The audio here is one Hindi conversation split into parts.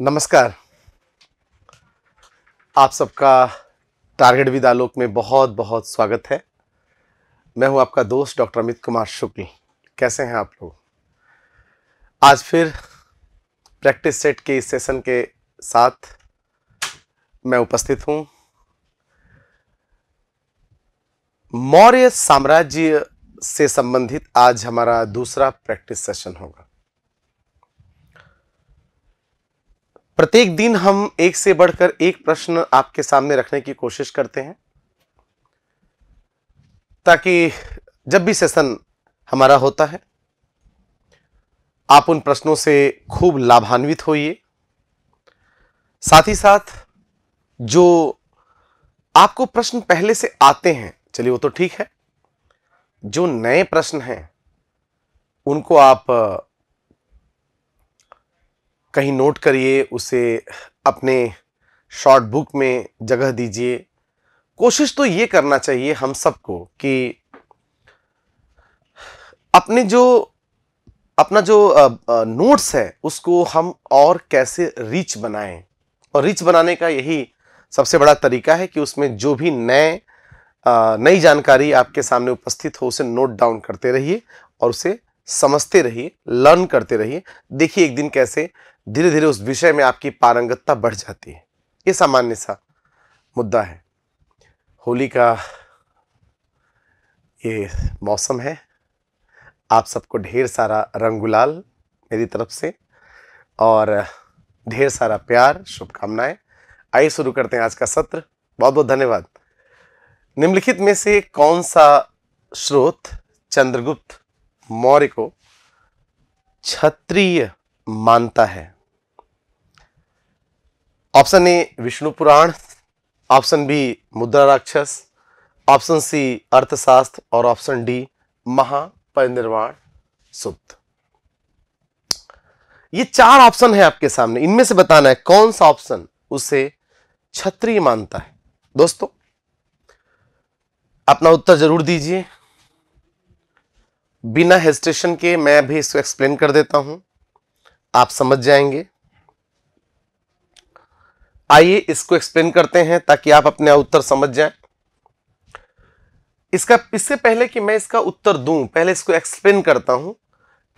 नमस्कार आप सबका टारगेट विद आलोक में बहुत बहुत स्वागत है मैं हूं आपका दोस्त डॉक्टर अमित कुमार शुक्ल कैसे हैं आप लोग आज फिर प्रैक्टिस सेट के इस सेशन के साथ मैं उपस्थित हूं मौर्य साम्राज्य से संबंधित आज हमारा दूसरा प्रैक्टिस सेशन होगा प्रत्येक दिन हम एक से बढ़कर एक प्रश्न आपके सामने रखने की कोशिश करते हैं ताकि जब भी सेशन हमारा होता है आप उन प्रश्नों से खूब लाभान्वित होइए साथ ही साथ जो आपको प्रश्न पहले से आते हैं चलिए वो तो ठीक है जो नए प्रश्न हैं उनको आप कहीं नोट करिए उसे अपने शॉर्ट बुक में जगह दीजिए कोशिश तो ये करना चाहिए हम सबको कि अपने जो अपना जो नोट्स है उसको हम और कैसे रिच बनाएं और रिच बनाने का यही सबसे बड़ा तरीका है कि उसमें जो भी नए नई जानकारी आपके सामने उपस्थित हो उसे नोट डाउन करते रहिए और उसे समझते रहिए लर्न करते रहिए देखिए एक दिन कैसे धीरे धीरे उस विषय में आपकी पारंगतता बढ़ जाती है ये सामान्य सा मुद्दा है होली का ये मौसम है आप सबको ढेर सारा रंग गुलाल मेरी तरफ से और ढेर सारा प्यार शुभकामनाएं आइए शुरू करते हैं आज का सत्र बहुत बहुत धन्यवाद निम्नलिखित में से कौन सा स्रोत चंद्रगुप्त मौर्य को क्षत्रिय मानता है option A Vishnu Purana option B Mudra Rakshasa option C अर्थशास्त्र और ऑप्शन डी महापरिनिर्वाण सुप्त ये चार ऑप्शन है आपके सामने इनमें से बताना है कौन सा ऑप्शन उसे क्षत्रिय मानता है दोस्तों अपना उत्तर जरूर दीजिए बिना हेस्टेशन के मैं भी इसको एक्सप्लेन कर देता हूं आप समझ जाएंगे आइए इसको एक्सप्लेन करते हैं ताकि आप अपने उत्तर समझ जाएं इसका इससे पहले कि मैं इसका उत्तर दूं पहले इसको एक्सप्लेन करता हूं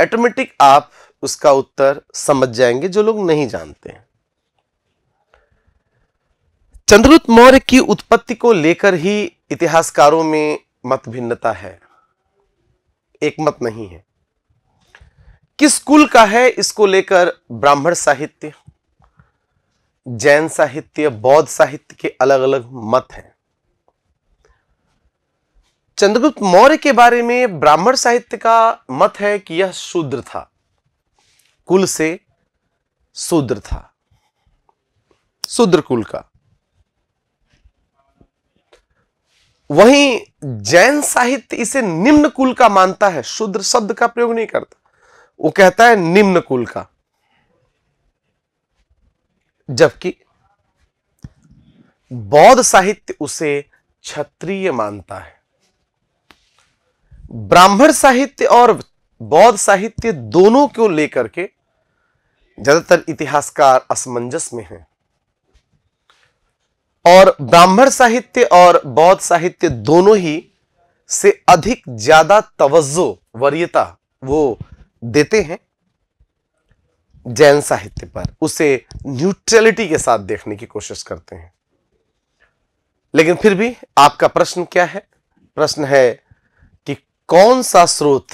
ऑटोमेटिक आप उसका उत्तर समझ जाएंगे जो लोग नहीं जानते हैं चंद्रगुप्त मौर्य की उत्पत्ति को लेकर ही इतिहासकारों में मत भिन्नता है एक मत नहीं है किस कुल का है इसको लेकर ब्राह्मण साहित्य जैन साहित्य बौद्ध साहित्य के अलग अलग मत हैं चंद्रगुप्त मौर्य के बारे में ब्राह्मण साहित्य का मत है कि यह शूद्र था कुल से शूद्र था शूद्र कुल का वहीं जैन साहित्य इसे निम्न कुल का मानता है शूद्र शब्द का प्रयोग नहीं करता वो कहता है निम्न कुल का जबकि बौद्ध साहित्य उसे क्षत्रिय मानता है ब्राह्मण साहित्य और बौद्ध साहित्य दोनों को लेकर के ज्यादातर इतिहासकार असमंजस में हैं और ब्राह्मण साहित्य और बौद्ध साहित्य दोनों ही से अधिक ज्यादा तवज्जो वरीयता वो देते हैं जैन साहित्य पर उसे न्यूट्रलिटी के साथ देखने की कोशिश करते हैं लेकिन फिर भी आपका प्रश्न क्या है प्रश्न है कि कौन सा स्रोत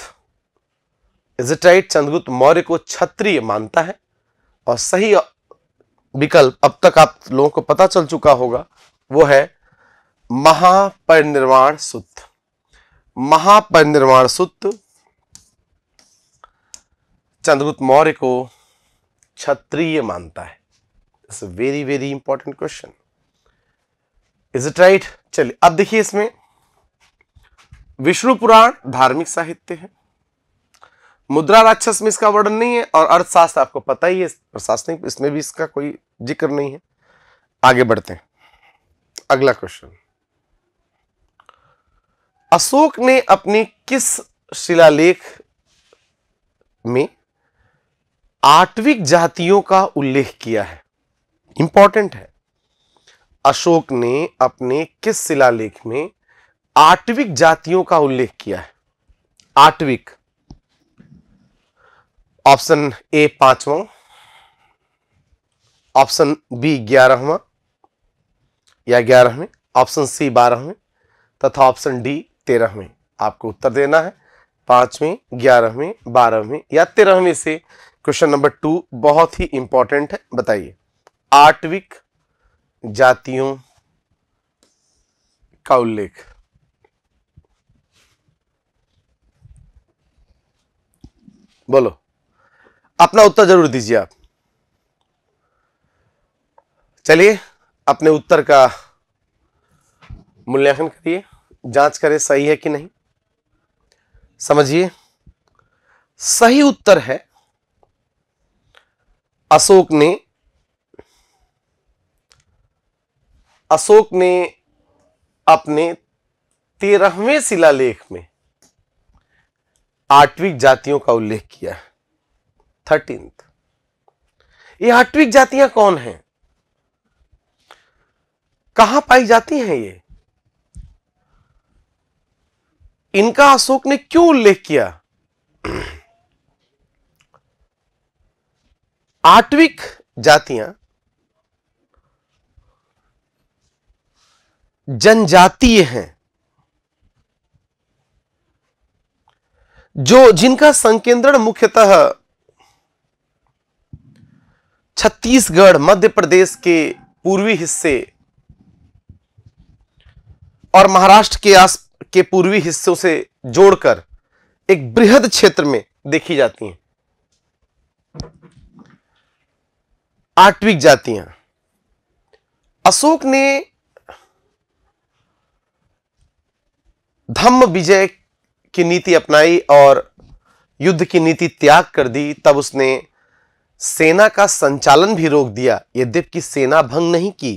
इजिटाइट चंद्रगुप्त मौर्य को क्षत्रिय मानता है और सही विकल्प अब तक आप लोगों को पता चल चुका होगा वो है महापरिनिर्वाण सूत्र महापरिनिर्वाण सूत्र चंद्रगुप्त मौर्य को क्षत्रिय मानता है it's a very very important question is it right चलिए अब देखिए इसमें विष्णु पुराण धार्मिक साहित्य है मुद्रा राक्षस में इसका वर्णन नहीं है और अर्थशास्त्र आपको पता ही है प्रशासनिक इसमें भी इसका कोई जिक्र नहीं है आगे बढ़ते हैं अगला क्वेश्चन अशोक ने अपने किस शिलालेख में आत्विक जातियों का उल्लेख किया है इंपॉर्टेंट है अशोक ने अपने किस शिलालेख में आत्विक जातियों का उल्लेख किया है आत्विक ऑप्शन ए पांचवा ऑप्शन बी ग्यारहवा या ग्यारहवें ऑप्शन सी बारहवें तथा ऑप्शन डी तेरहवें आपको उत्तर देना है पांचवें ग्यारहवें बारहवें या तेरहवें से क्वेश्चन नंबर टू बहुत ही इंपॉर्टेंट है बताइए आठविक जातियों का उल्लेख बोलो अपना उत्तर जरूर दीजिए आप चलिए अपने उत्तर का मूल्यांकन करिए जांच करें सही है कि नहीं समझिए सही उत्तर है अशोक ने अशोक ने अपने तेरहवें शिलालेख में आठवीं जातियों का उल्लेख किया है थर्टींथ ये आठवीं जातियां कौन हैं कहां पाई जाती हैं ये इनका अशोक ने क्यों उल्लेख किया आत्विक जातियां जनजातीय हैं जो जिनका संकेंद्रण मुख्यतः छत्तीसगढ़ मध्य प्रदेश के पूर्वी हिस्से और महाराष्ट्र के आस के पूर्वी हिस्सों से जोड़कर एक बृहद क्षेत्र में देखी जाती हैं आत्विक जातियां अशोक ने धम्म विजय की नीति अपनाई और युद्ध की नीति त्याग कर दी तब उसने सेना का संचालन भी रोक दिया यद्यप की सेना भंग नहीं की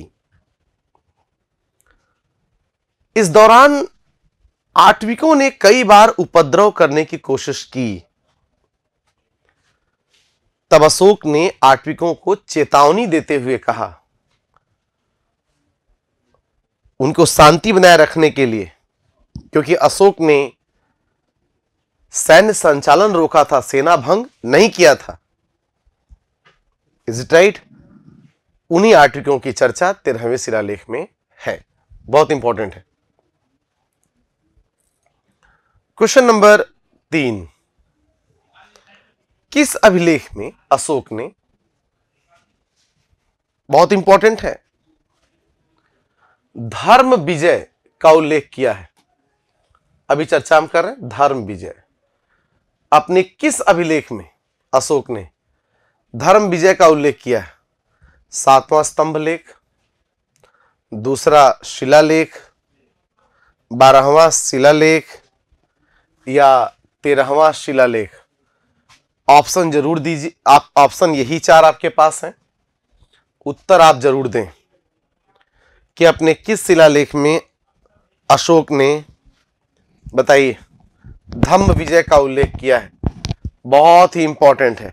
इस दौरान आठविकों ने कई बार उपद्रव करने की कोशिश की अशोक ने आटविकों को चेतावनी देते हुए कहा उनको शांति बनाए रखने के लिए क्योंकि अशोक ने सैन्य संचालन रोका था सेना भंग नहीं किया था इज इट राइट उन्हीं आर्टिकों की चर्चा तेरहवें शिलालेख में है बहुत इंपॉर्टेंट है क्वेश्चन नंबर तीन किस अभिलेख में अशोक ने बहुत इंपॉर्टेंट है धर्म विजय का उल्लेख किया है अभी चर्चा हम कर रहे हैं धर्म विजय अपने किस अभिलेख में अशोक ने धर्म विजय का उल्लेख किया है सातवां स्तंभ लेख दूसरा शिलालेख बारहवां शिलालेख या तेरहवां शिलालेख ऑप्शन जरूर दीजिए आप ऑप्शन यही चार आपके पास हैं उत्तर आप जरूर दें कि अपने किस शिलालेख में अशोक ने बताइए धम्म विजय का उल्लेख किया है बहुत ही इंपॉर्टेंट है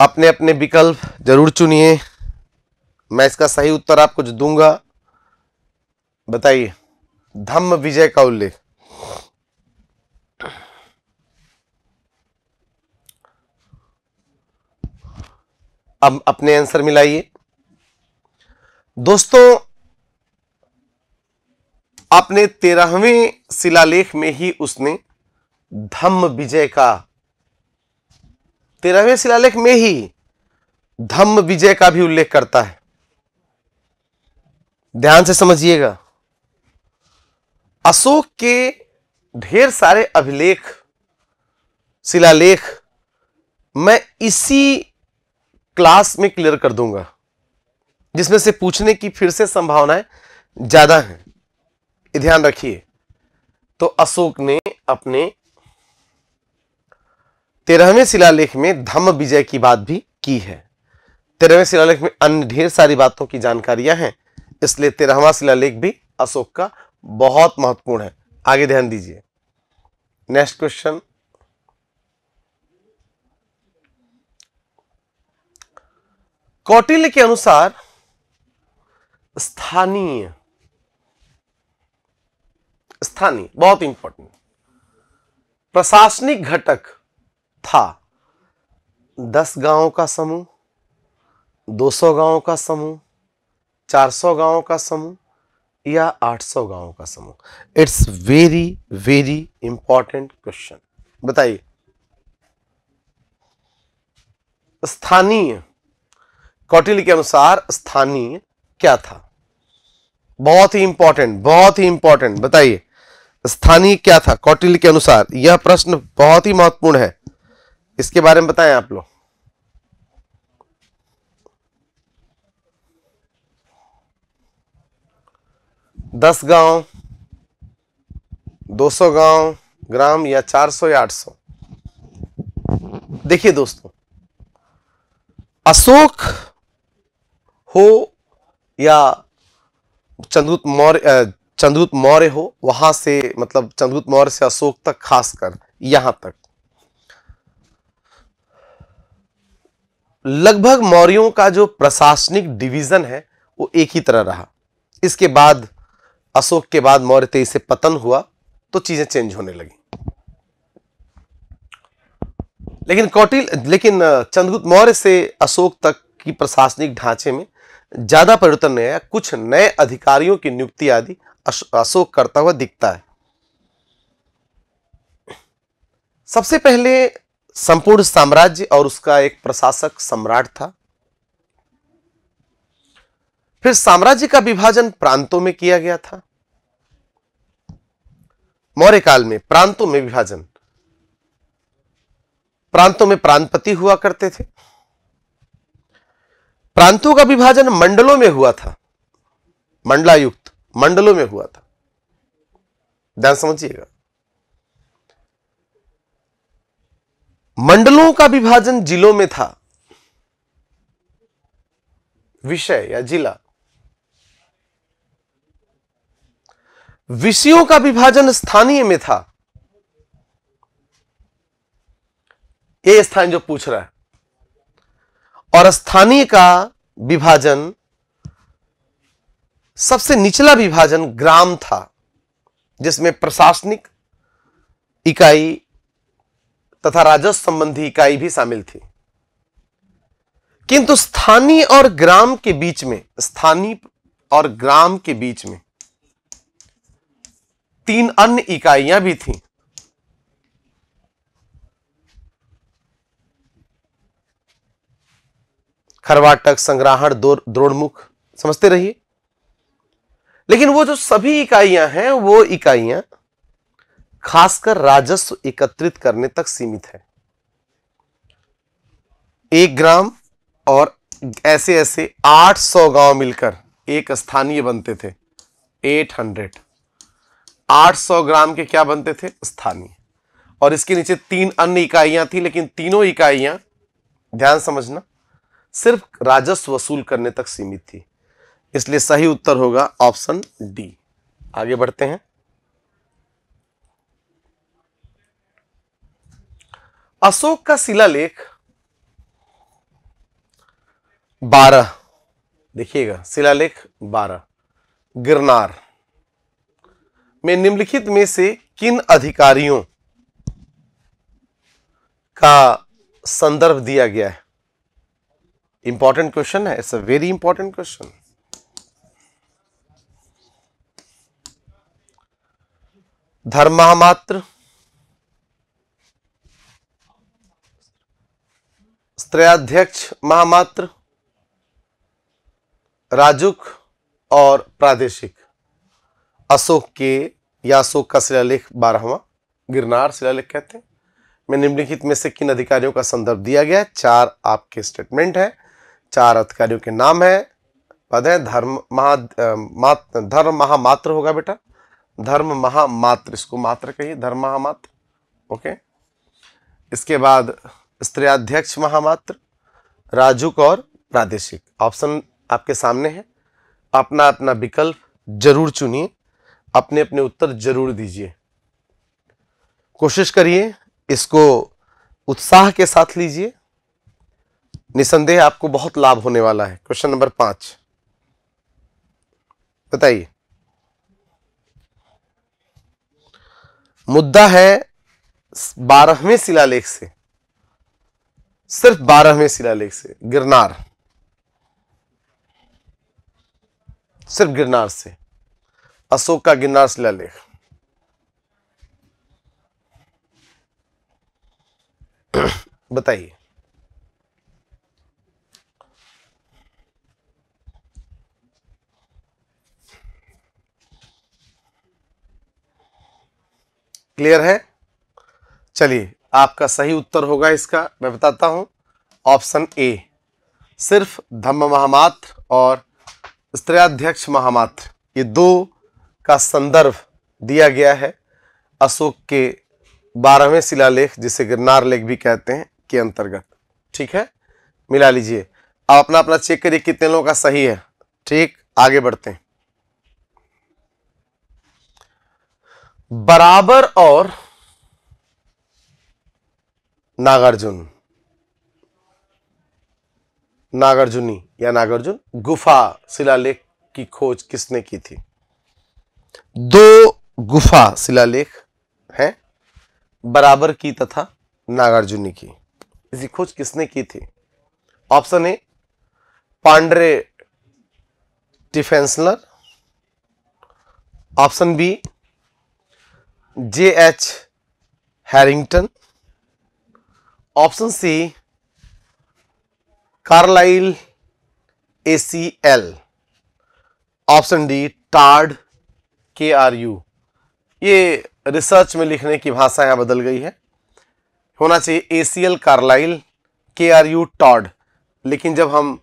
अपने अपने विकल्प जरूर चुनिए मैं इसका सही उत्तर आपको दूंगा बताइए धम्म विजय का उल्लेख अब अपने आंसर मिलाइए दोस्तों अपने तेरहवें शिलालेख में ही उसने धम्म विजय का तेरहवें शिलालेख में ही धम्म विजय का भी उल्लेख करता है ध्यान से समझिएगा अशोक के ढेर सारे अभिलेख शिलालेख मैं इसी क्लास में क्लियर कर दूंगा जिसमें से पूछने की फिर से संभावनाएं ज्यादा हैं ध्यान रखिए तो अशोक ने अपने तेरहवें शिलालेख में धम्म विजय की बात भी की है तेरहवें शिलालेख में अन्य ढेर सारी बातों की जानकारियां हैं इसलिए तेरहवा शिलालेख भी अशोक का बहुत महत्वपूर्ण है आगे ध्यान दीजिए नेक्स्ट क्वेश्चन कौटिल्य के अनुसार स्थानीय स्थानीय बहुत इंपॉर्टेंट प्रशासनिक घटक था दस गांवों का समूह दो सौ गांवों का समूह चार सौ गांवों का समूह या आठ सौ गांवों का समूह it's very very important question बताइए स्थानीय कौटिल के अनुसार स्थानीय क्या था बहुत ही इंपॉर्टेंट बहुत ही इंपॉर्टेंट बताइए स्थानीय क्या था कौटिल्य के अनुसार यह प्रश्न बहुत ही महत्वपूर्ण है इसके बारे में बताएं आप लोग दस गांव दो सौ गांव ग्राम या चार सौ या आठ सौ देखिए दोस्तों अशोक हो या चंद्रगुप्त मौर्य चंद्रगुप्त मौर्य हो वहां से मतलब चंद्रगुप्त मौर्य से अशोक तक खासकर यहां तक लगभग मौर्यों का जो प्रशासनिक डिवीजन है वो एक ही तरह रहा इसके बाद अशोक के बाद मौर्य तेईस से पतन हुआ तो चीजें चेंज होने लगी लेकिन कौटिल लेकिन चंद्रगुप्त मौर्य से अशोक तक की प्रशासनिक ढांचे में ज़्यादा परिवर्तन नहीं आया कुछ नए अधिकारियों की नियुक्ति आदि अशोक करता हुआ दिखता है सबसे पहले संपूर्ण साम्राज्य और उसका एक प्रशासक सम्राट था फिर साम्राज्य का विभाजन प्रांतों में किया गया था मौर्य काल में प्रांतों में विभाजन प्रांतों में प्रांतपति हुआ करते थे प्रांतों का विभाजन मंडलों में हुआ था मंडलायुक्त मंडलों में हुआ था ध्यान समझिएगा मंडलों का विभाजन जिलों में था विषय या जिला विषयों का विभाजन स्थानीय में था ये स्थान जो पूछ रहा है और स्थानीय का विभाजन सबसे निचला विभाजन ग्राम था जिसमें प्रशासनिक इकाई तथा राजस्व संबंधी इकाई भी शामिल थी किंतु स्थानीय और ग्राम के बीच में स्थानीय और ग्राम के बीच में तीन अन्य इकाइयां भी थीं खरवाटक संग्राहण द्रोणमुख समझते रहिए लेकिन वो जो सभी इकाइयां हैं वो इकाइयां खासकर राजस्व एकत्रित करने तक सीमित है एक ग्राम और ऐसे ऐसे 800 गांव मिलकर एक स्थानीय बनते थे 800 800 ग्राम के क्या बनते थे स्थानीय और इसके नीचे तीन अन्य इकाइयां थी लेकिन तीनों इकाइयां ध्यान समझना सिर्फ राजस्व वसूल करने तक सीमित थी इसलिए सही उत्तर होगा ऑप्शन डी आगे बढ़ते हैं अशोक का शिलालेख बारह देखिएगा शिलालेख बारह गिरनार में निम्नलिखित में से किन अधिकारियों का संदर्भ दिया गया है इंपॉर्टेंट क्वेश्चन है it's a very important question धर्म मात्र स्त्रध्यक्ष महामात्र राजुक और प्रादेशिक अशोक के या अशोक का शिलालेख बारहवा गिरनार शिलालेख कहते हैं मैं निम्नलिखित में से किन अधिकारियों का संदर्भ दिया गया है चार आपके स्टेटमेंट है चार अधिकारियों के नाम है पद है धर्म महा मात्र धर्म महामात्र होगा बेटा धर्म महामात्र इसको मात्र कहिए धर्म महामात्र ओके इसके बाद स्त्री अध्यक्ष महामात्र राजुक और प्रादेशिक ऑप्शन आपके सामने है अपना अपना विकल्प जरूर चुनिए अपने अपने उत्तर जरूर दीजिए कोशिश करिए इसको उत्साह के साथ लीजिए निसंदेह आपको बहुत लाभ होने वाला है क्वेश्चन नंबर पांच बताइए मुद्दा है बारहवें शिलालेख से सिर्फ बारहवें शिलालेख से गिरनार सिर्फ गिरनार से अशोक का गिरनार शिलालेख बताइए क्लियर है चलिए आपका सही उत्तर होगा इसका मैं बताता हूँ ऑप्शन ए सिर्फ धम्म महामात्र और स्त्रियाध्यक्ष महामात्र ये दो का संदर्भ दिया गया है अशोक के बारहवें शिलालेख जिसे गिरनार लेख भी कहते हैं के अंतर्गत ठीक है मिला लीजिए आप अपना अपना चेक करिए कितने लोगों का सही है ठीक आगे बढ़ते हैं बराबर और नागार्जुन नागार्जुनी या नागार्जुन गुफा शिलालेख की खोज किसने की थी दो गुफा शिलालेख हैं बराबर की तथा नागार्जुनी की इसकी खोज किसने की थी option A padre Tieffenthaler option B J H Harrington option C Carlleyle A C L option D टार्ड के आर यू ये रिसर्च में लिखने की भाषा यहाँ बदल गई है होना चाहिए ए सी एल कार्लाइल के आर यू टॉड लेकिन जब हम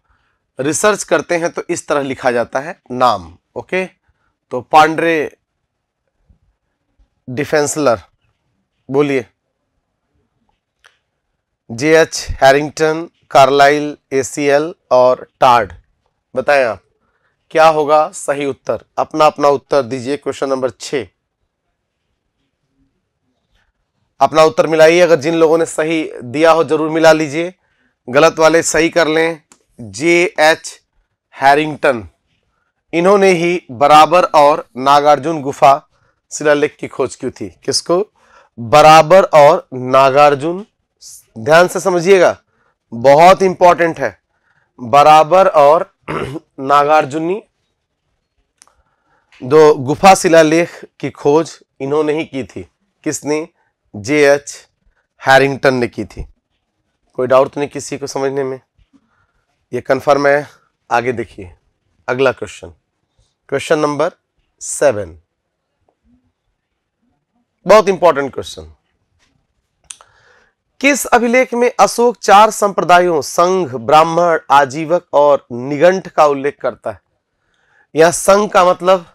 रिसर्च करते हैं तो इस तरह लिखा जाता है नाम ओके तो पांड्रे डिफेंसलर बोलिए J H Harrington Carlleyle ACL और टार्ड बताएं आप क्या होगा सही उत्तर अपना अपना उत्तर दीजिए क्वेश्चन नंबर छ अपना उत्तर मिलाइए अगर जिन लोगों ने सही दिया हो जरूर मिला लीजिए गलत वाले सही कर लें जे एच हैरिंगटन इन्होंने ही बराबर और नागार्जुन गुफा शिलालेख की खोज क्यों थी किसको बराबर और नागार्जुन ध्यान से समझिएगा बहुत इंपॉर्टेंट है बराबर और नागार्जुनी दो गुफा शिलालेख की खोज इन्होंने ही की थी किसने जे एच हैरिंगटन ने की थी कोई डाउट तो नहीं किसी को समझने में ये कंफर्म है आगे देखिए अगला क्वेश्चन क्वेश्चन नंबर सेवन बहुत इंपॉर्टेंट क्वेश्चन किस अभिलेख में अशोक चार संप्रदायों संघ ब्राह्मण आजीवक और निगंठ का उल्लेख करता है यह संघ का मतलब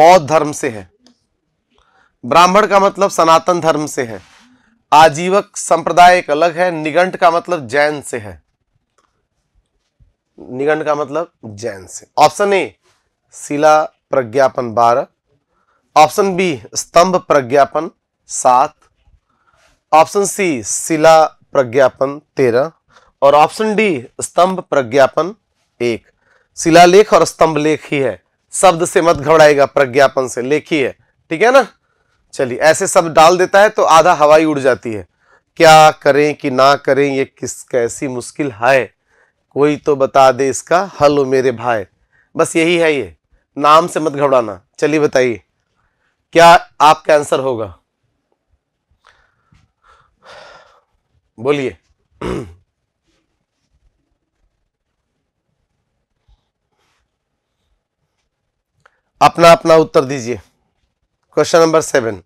बौद्ध धर्म से है ब्राह्मण का मतलब सनातन धर्म से है आजीवक संप्रदाय एक अलग है निगंठ का मतलब जैन से है निगंठ का मतलब जैन से ऑप्शन ए शिला प्रज्ञापन बारह ऑप्शन बी स्तंभ प्रज्ञापन सात ऑप्शन सी शिला प्रज्ञापन तेरह और ऑप्शन डी स्तंभ प्रज्ञापन एक शिलालेख और स्तंभ लेख ही है शब्द से मत घबराएगा प्रज्ञापन से लेख ही है ठीक है ना चलिए ऐसे शब्द डाल देता है तो आधा हवाई उड़ जाती है क्या करें कि ना करें ये किस कैसी मुश्किल है कोई तो बता दे इसका हल हो मेरे भाई बस यही है ये नाम से मत घबराना चलिए बताइए क्या आपका आंसर होगा बोलिए अपना अपना उत्तर दीजिए क्वेश्चन नंबर सेवन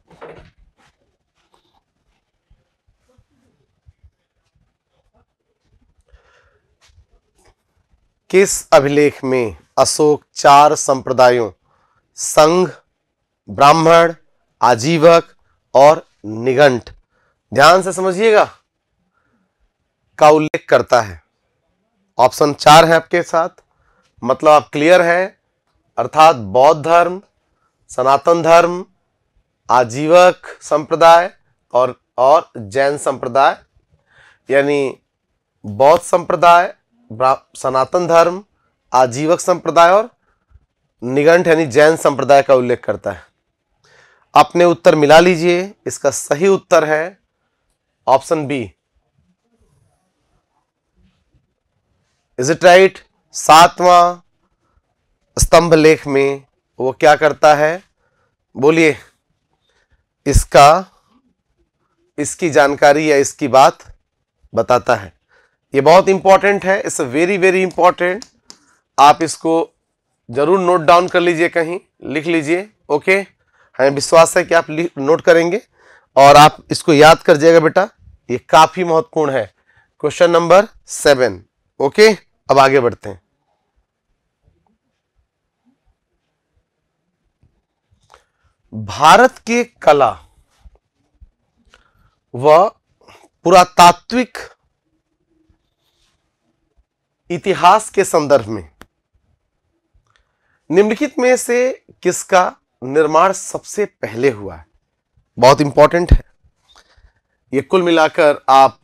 किस अभिलेख में अशोक चार संप्रदायों संघ ब्राह्मण आजीवक और निगंठ ध्यान से समझिएगा का उल्लेख करता है ऑप्शन चार है आपके साथ मतलब आप क्लियर हैं अर्थात बौद्ध धर्म सनातन धर्म आजीवक संप्रदाय और और जैन संप्रदाय यानी बौद्ध संप्रदाय सनातन धर्म आजीवक संप्रदाय और निगंठ यानी जैन संप्रदाय का उल्लेख करता है अपने उत्तर मिला लीजिए इसका सही उत्तर है option B is it right सातवा स्तंभ लेख में वो क्या करता है बोलिए इसका इसकी जानकारी या इसकी बात बताता है ये बहुत इंपॉर्टेंट है इट्स वेरी वेरी इंपॉर्टेंट आप इसको ज़रूर नोट डाउन कर लीजिए कहीं लिख लीजिए ओके okay? हमें विश्वास है कि आप नोट करेंगे और आप इसको याद कर जाएगा बेटा ये काफ़ी महत्वपूर्ण है क्वेश्चन नंबर सेवन ओके अब आगे बढ़ते हैं भारत के कला व पुरातात्विक इतिहास के संदर्भ में निम्नलिखित में से किसका निर्माण सबसे पहले हुआ है बहुत इंपॉर्टेंट है ये कुल मिलाकर आप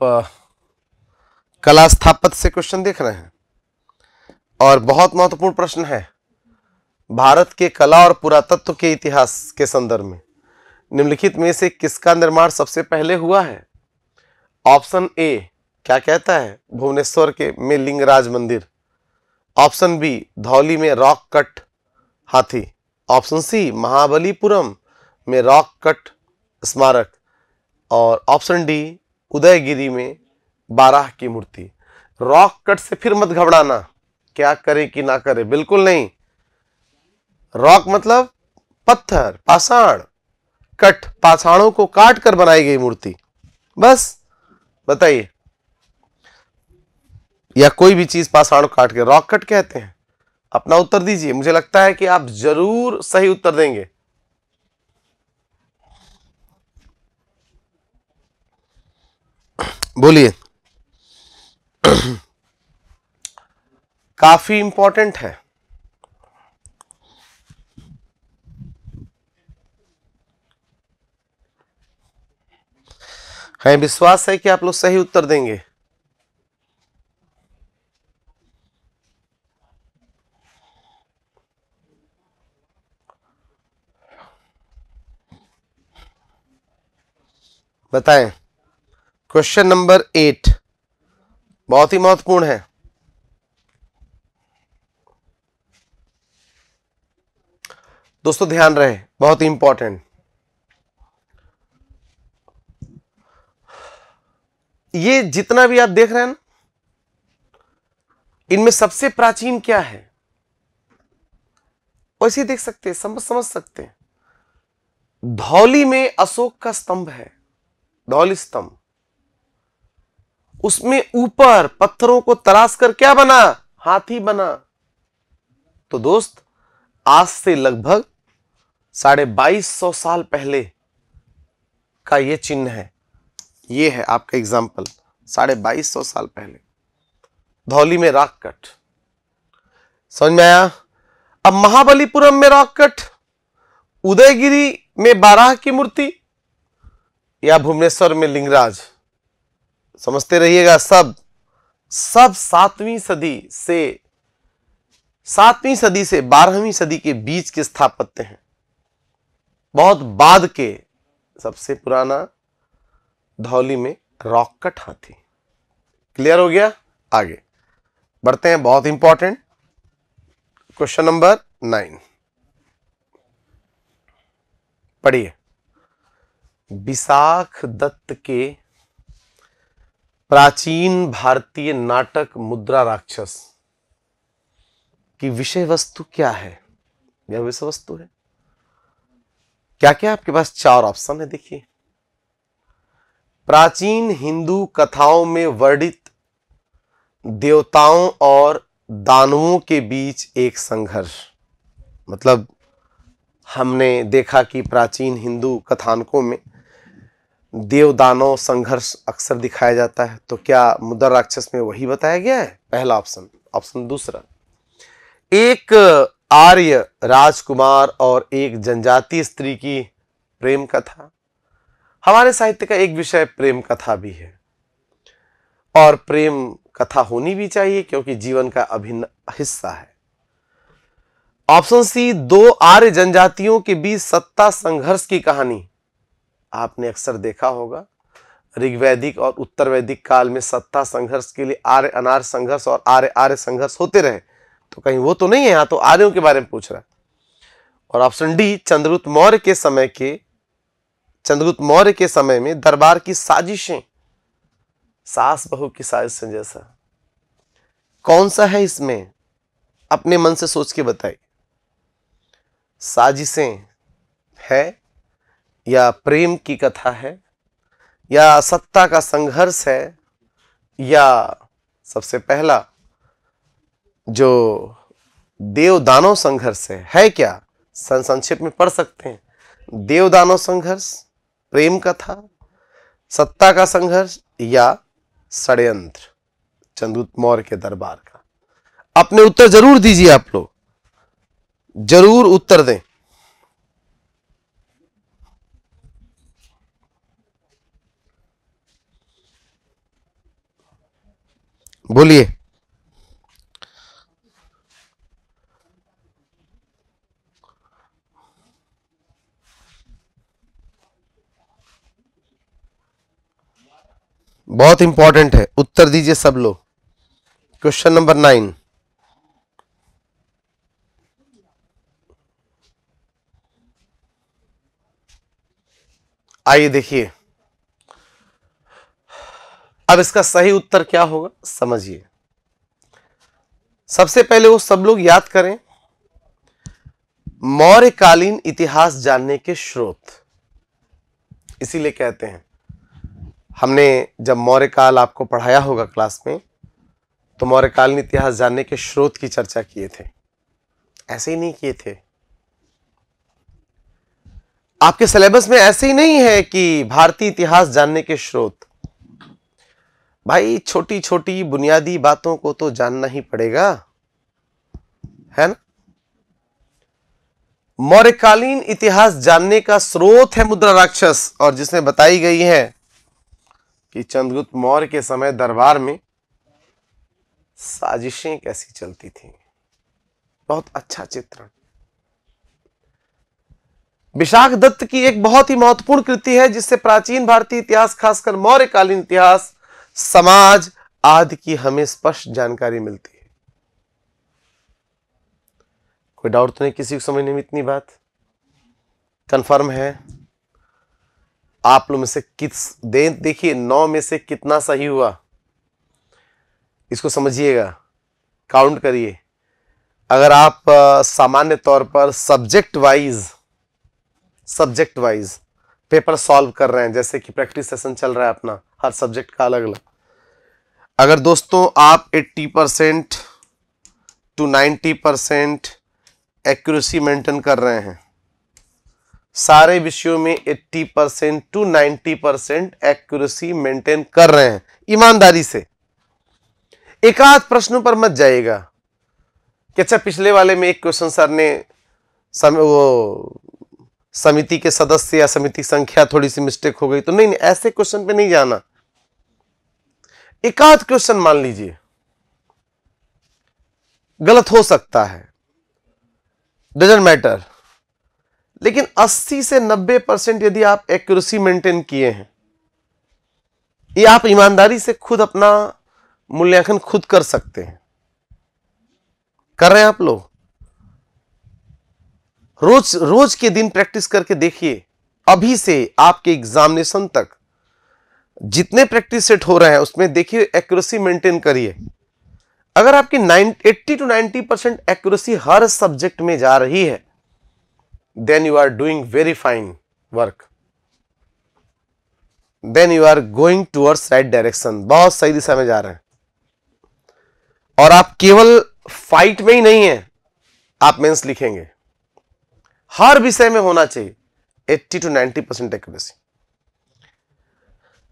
कला स्थापत से क्वेश्चन देख रहे हैं और बहुत महत्वपूर्ण प्रश्न है भारत के कला और पुरातत्व के इतिहास के संदर्भ में निम्नलिखित में से किसका निर्माण सबसे पहले हुआ है ऑप्शन ए क्या कहता है भुवनेश्वर के में लिंगराज मंदिर ऑप्शन बी धौली में रॉक कट हाथी ऑप्शन सी महाबलीपुरम में रॉक कट स्मारक और ऑप्शन डी उदयगिरी में बारह की मूर्ति रॉक कट से फिर मत घबराना क्या करे कि ना करे बिल्कुल नहीं रॉक मतलब पत्थर पाषाण कट पाषाणों को काट कर बनाई गई मूर्ति बस बताइए या कोई भी चीज पाषाण काट के रॉक कट कहते हैं अपना उत्तर दीजिए मुझे लगता है कि आप जरूर सही उत्तर देंगे बोलिए काफी इंपॉर्टेंट है विश्वास है कि आप लोग सही उत्तर देंगे बताएं क्वेश्चन नंबर एट बहुत ही महत्वपूर्ण है दोस्तों ध्यान रहे बहुत ही इंपॉर्टेंट ये जितना भी आप देख रहे हैं ना इनमें सबसे प्राचीन क्या है वैसे देख सकते हैं समझ समझ सकते हैं धौली में अशोक का स्तंभ है धौल स्तंभ उसमें ऊपर पत्थरों को तराश कर क्या बना हाथी बना तो दोस्त आज से लगभग साढ़े बाईस सौ साल पहले का ये चिन्ह है ये है आपका एग्जाम्पल साढ़े बाईस सौ साल पहले धौली में राख कट समझ में आया अब महाबलीपुरम में राख कट उदयगिरी में बाराह की मूर्ति या भुवनेश्वर में लिंगराज समझते रहिएगा सब सब सातवीं सदी से सातवीं सदी से बारहवीं सदी के बीच के स्थापत्य हैं बहुत बाद के सबसे पुराना धौली में रॉक कट हाथी क्लियर हो गया आगे बढ़ते हैं बहुत इंपॉर्टेंट क्वेश्चन नंबर नाइन पढ़िए विशाख दत्त के प्राचीन भारतीय नाटक मुद्रा राक्षस की विषय वस्तु क्या है यह विषय वस्तु है क्या क्या आपके पास चार ऑप्शन है देखिए प्राचीन हिंदू कथाओं में वर्णित देवताओं और दानवों के बीच एक संघर्ष मतलब हमने देखा कि प्राचीन हिंदू कथानकों में देवदानव संघर्ष अक्सर दिखाया जाता है तो क्या मुद्र राक्षस में वही बताया गया है पहला ऑप्शन ऑप्शन दूसरा एक आर्य राजकुमार और एक जनजातीय स्त्री की प्रेम कथा हमारे साहित्य का एक विषय प्रेम कथा भी है और प्रेम कथा होनी भी चाहिए क्योंकि जीवन का अभिन्न हिस्सा है ऑप्शन सी दो आर्य जनजातियों के बीच सत्ता संघर्ष की कहानी आपने अक्सर देखा होगा ऋग्वैदिक और उत्तर वैदिक काल में सत्ता संघर्ष के लिए आर्य अनार्य संघर्ष और आर्य आर्य संघर्ष होते रहे तो कहीं वो तो नहीं है यहाँ तो आर्यों के बारे में पूछ रहा है और ऑप्शन डी चंद्रगुप्त मौर्य के समय के चंद्रगुप्त मौर्य के समय में दरबार की साजिशें सास बहु की साजिश जैसा कौन सा है इसमें अपने मन से सोच के बताए साजिशें है या प्रेम की कथा है या सत्ता का संघर्ष है या सबसे पहला जो देवदानव संघर्ष है है क्या संक्षिप्त में पढ़ सकते हैं देवदानव संघर्ष प्रेम कथा सत्ता का संघर्ष या षडयंत्र चंदूत मौर्य के दरबार का अपने उत्तर जरूर दीजिए आप लोग जरूर उत्तर दें बोलिए बहुत इंपॉर्टेंट है उत्तर दीजिए सब लोग क्वेश्चन नंबर नाइन आइए देखिए अब इसका सही उत्तर क्या होगा समझिए सबसे पहले वो सब लोग याद करें मौर्यकालीन इतिहास जानने के स्रोत इसीलिए कहते हैं हमने जब मौर्य काल आपको पढ़ाया होगा क्लास में तो मौर्यकालीन इतिहास जानने के स्रोत की चर्चा किए थे ऐसे ही नहीं किए थे आपके सिलेबस में ऐसे ही नहीं है कि भारतीय इतिहास जानने के स्रोत भाई छोटी छोटी बुनियादी बातों को तो जानना ही पड़ेगा है ना मौर्यकालीन इतिहास जानने का स्रोत है मुद्रा राक्षस और जिसमें बताई गई है कि चंद्रगुप्त मौर्य के समय दरबार में साजिशें कैसी चलती थी बहुत अच्छा चित्रण विशाख दत्त की एक बहुत ही महत्वपूर्ण कृति है जिससे प्राचीन भारतीय इतिहास खासकर मौर्यकालीन इतिहास समाज आदि की हमें स्पष्ट जानकारी मिलती है कोई डाउट तो नहीं किसी को समझने में इतनी बात कंफर्म है आप लोग में से किस दे देखिए नौ में से कितना सही हुआ इसको समझिएगा काउंट करिए अगर आप सामान्य तौर पर subject wise subject wise paper solve कर रहे हैं जैसे कि प्रैक्टिस सेशन चल रहा है अपना हर सब्जेक्ट का अलग अलग अगर दोस्तों आप 80 percent to 90 percent accuracy maintain कर रहे हैं सारे विषयों में 80 percent to 90 percent accuracy maintain कर रहे हैं ईमानदारी से एकाध प्रश्नों पर मत जाएगा कि अच्छा पिछले वाले में एक क्वेश्चन सर ने सम, वो समिति के सदस्य या समिति संख्या थोड़ी सी मिस्टेक हो गई तो नहीं, नहीं ऐसे क्वेश्चन पे नहीं जाना एकाध क्वेश्चन मान लीजिए गलत हो सकता है डजेंट मैटर लेकिन 80 से 90 परसेंट यदि आप एक्यूरेसी मेंटेन किए हैं ये आप ईमानदारी से खुद अपना मूल्यांकन खुद कर सकते हैं कर रहे हैं आप लोग रोज रोज के दिन प्रैक्टिस करके देखिए अभी से आपके एग्जामिनेशन तक जितने प्रैक्टिस सेट हो रहे हैं उसमें देखिए एक्यूरेसी मेंटेन करिए अगर आपकी nine eighty to ninety percent accuracy हर सब्जेक्ट में जा रही है then you are doing very fine work then you are going towards right direction बहुत सही दिशा में जा रहे हैं और आप केवल फाइट में ही नहीं है आप मेंस लिखेंगे हर विषय में होना चाहिए 80 टू 90 परसेंट एक्यूरेसी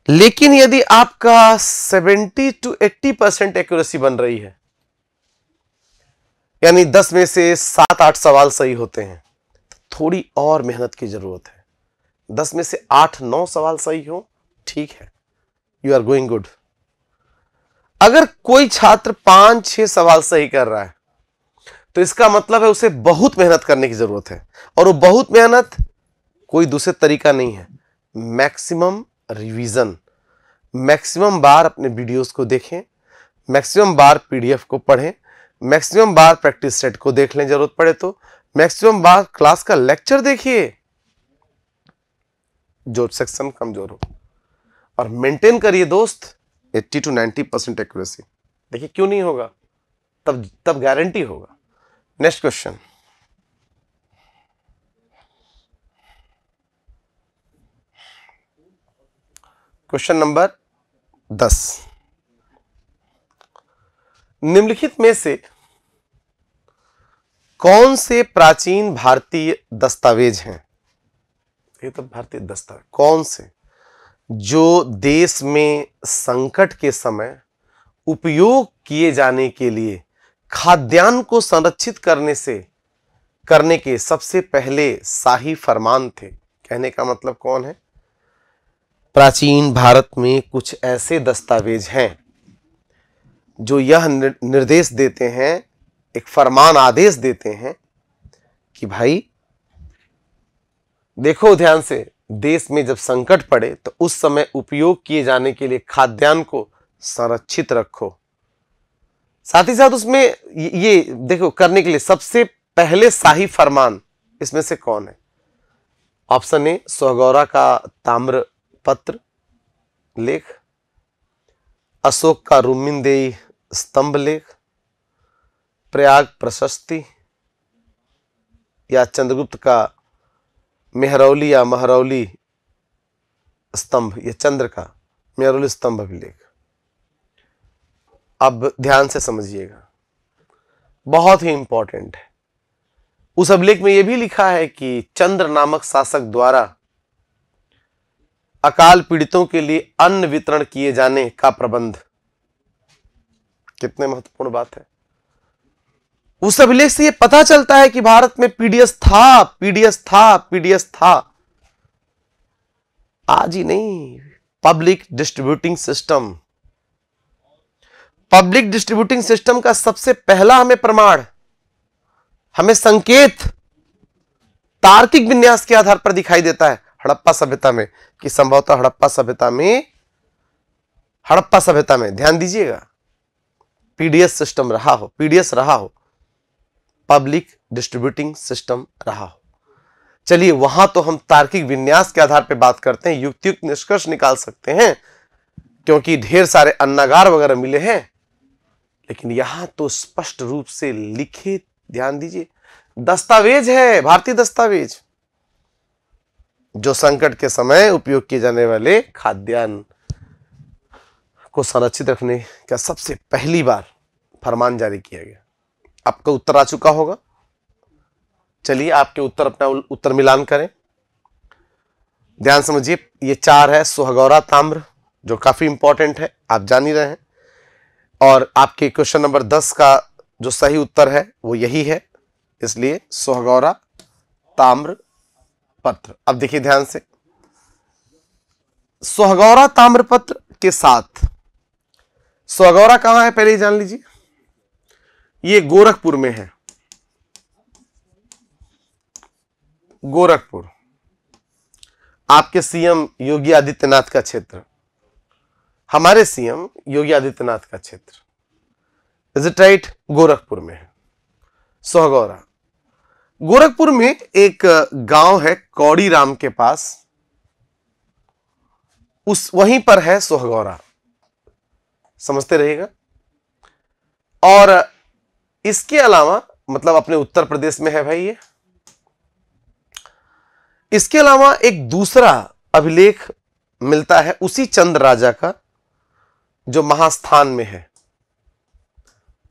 लेकिन यदि आपका 70 टू 80 परसेंट एक्यूरेसी बन रही है यानी 10 में से सात आठ सवाल सही होते हैं तो थोड़ी और मेहनत की जरूरत है 10 में से आठ नौ सवाल सही हो ठीक है यू आर गोइंग गुड अगर कोई छात्र पांच छह सवाल सही कर रहा है तो इसका मतलब है उसे बहुत मेहनत करने की जरूरत है और वो बहुत मेहनत कोई दूसरे तरीका नहीं है मैक्सिमम रिवीजन मैक्सिमम बार अपने वीडियोस को देखें मैक्सिमम बार पीडीएफ को पढ़ें मैक्सिमम बार प्रैक्टिस सेट को देख लें जरूरत पड़े तो मैक्सिमम बार क्लास का लेक्चर देखिए जो सेक्शन कमजोर हो और मेंटेन करिए दोस्त 80 टू 90 परसेंट एक्यूरेसी देखिए क्यों नहीं होगा तब तब गारंटी होगा नेक्स्ट क्वेश्चन क्वेश्चन नंबर दस निम्नलिखित में से कौन से प्राचीन भारतीय दस्तावेज हैं ये तो भारतीय दस्तावेज कौन से जो देश में संकट के समय उपयोग किए जाने के लिए खाद्यान्न को संरक्षित करने से करने के सबसे पहले शाही फरमान थे कहने का मतलब कौन है प्राचीन भारत में कुछ ऐसे दस्तावेज हैं जो यह निर्देश देते हैं एक फरमान आदेश देते हैं कि भाई देखो ध्यान से देश में जब संकट पड़े तो उस समय उपयोग किए जाने के लिए खाद्यान्न को संरक्षित रखो साथ ही साथ उसमें ये देखो करने के लिए सबसे पहले शाही फरमान इसमें से कौन है ऑप्शन ए सौगौरा का ताम्र पत्र लेख अशोक का रुमिंदेई स्तंभ लेख प्रयाग प्रशस्ति या चंद्रगुप्त का मेहरौली या महरौली स्तंभ या चंद्र का मेहरौली स्तंभ अभिलेख अब ध्यान से समझिएगा बहुत ही इंपॉर्टेंट है उस अभिलेख में यह भी लिखा है कि चंद्र नामक शासक द्वारा अकाल पीड़ितों के लिए अन्न वितरण किए जाने का प्रबंध कितने महत्वपूर्ण बात है उस अभिलेख से यह पता चलता है कि भारत में पीडीएस था पीडीएस था पीडीएस था आज ही नहीं public distributing system public distributing system का सबसे पहला हमें प्रमाण हमें संकेत तार्किक विन्यास के आधार पर दिखाई देता है हड़प्पा सभ्यता में कि संभवतः हड़प्पा सभ्यता में हड़प्पा सभ्यता में ध्यान दीजिएगा पीडीएस सिस्टम रहा हो पीडीएस रहा हो पब्लिक डिस्ट्रीब्यूटिंग सिस्टम रहा हो चलिए वहां तो हम तार्किक विन्यास के आधार पर बात करते हैं युक्तियुक्त निष्कर्ष निकाल सकते हैं क्योंकि ढेर सारे अन्नागार वगैरह मिले हैं लेकिन यहां तो स्पष्ट रूप से लिखे ध्यान दीजिए दस्तावेज है भारतीय दस्तावेज जो संकट के समय उपयोग किए जाने वाले खाद्यान्न को संरक्षित रखने का सबसे पहली बार फरमान जारी किया गया आपका उत्तर आ चुका होगा चलिए आपके उत्तर अपना उत्तर मिलान करें ध्यान समझिए ये चार है सुहगौरा ताम्र जो काफ़ी इंपॉर्टेंट है आप जान ही रहे हैं और आपके क्वेश्चन नंबर दस का जो सही उत्तर है वो यही है इसलिए सुहगौरा ताम्र ताम्रपत्र अब देखिए ध्यान से सोहगौरा ताम्रपत्र के साथ सोहगौरा कहां है पहले ही जान लीजिए ये गोरखपुर में है गोरखपुर आपके सीएम योगी आदित्यनाथ का क्षेत्र हमारे सीएम योगी आदित्यनाथ का क्षेत्र इज इट राइट गोरखपुर में है सोहगौरा गोरखपुर में एक गांव है कौड़ी राम के पास उस वहीं पर है सोहगौरा समझते रहेगा और इसके अलावा मतलब अपने उत्तर प्रदेश में है भाई ये इसके अलावा एक दूसरा अभिलेख मिलता है उसी चंद राजा का जो महास्थान में है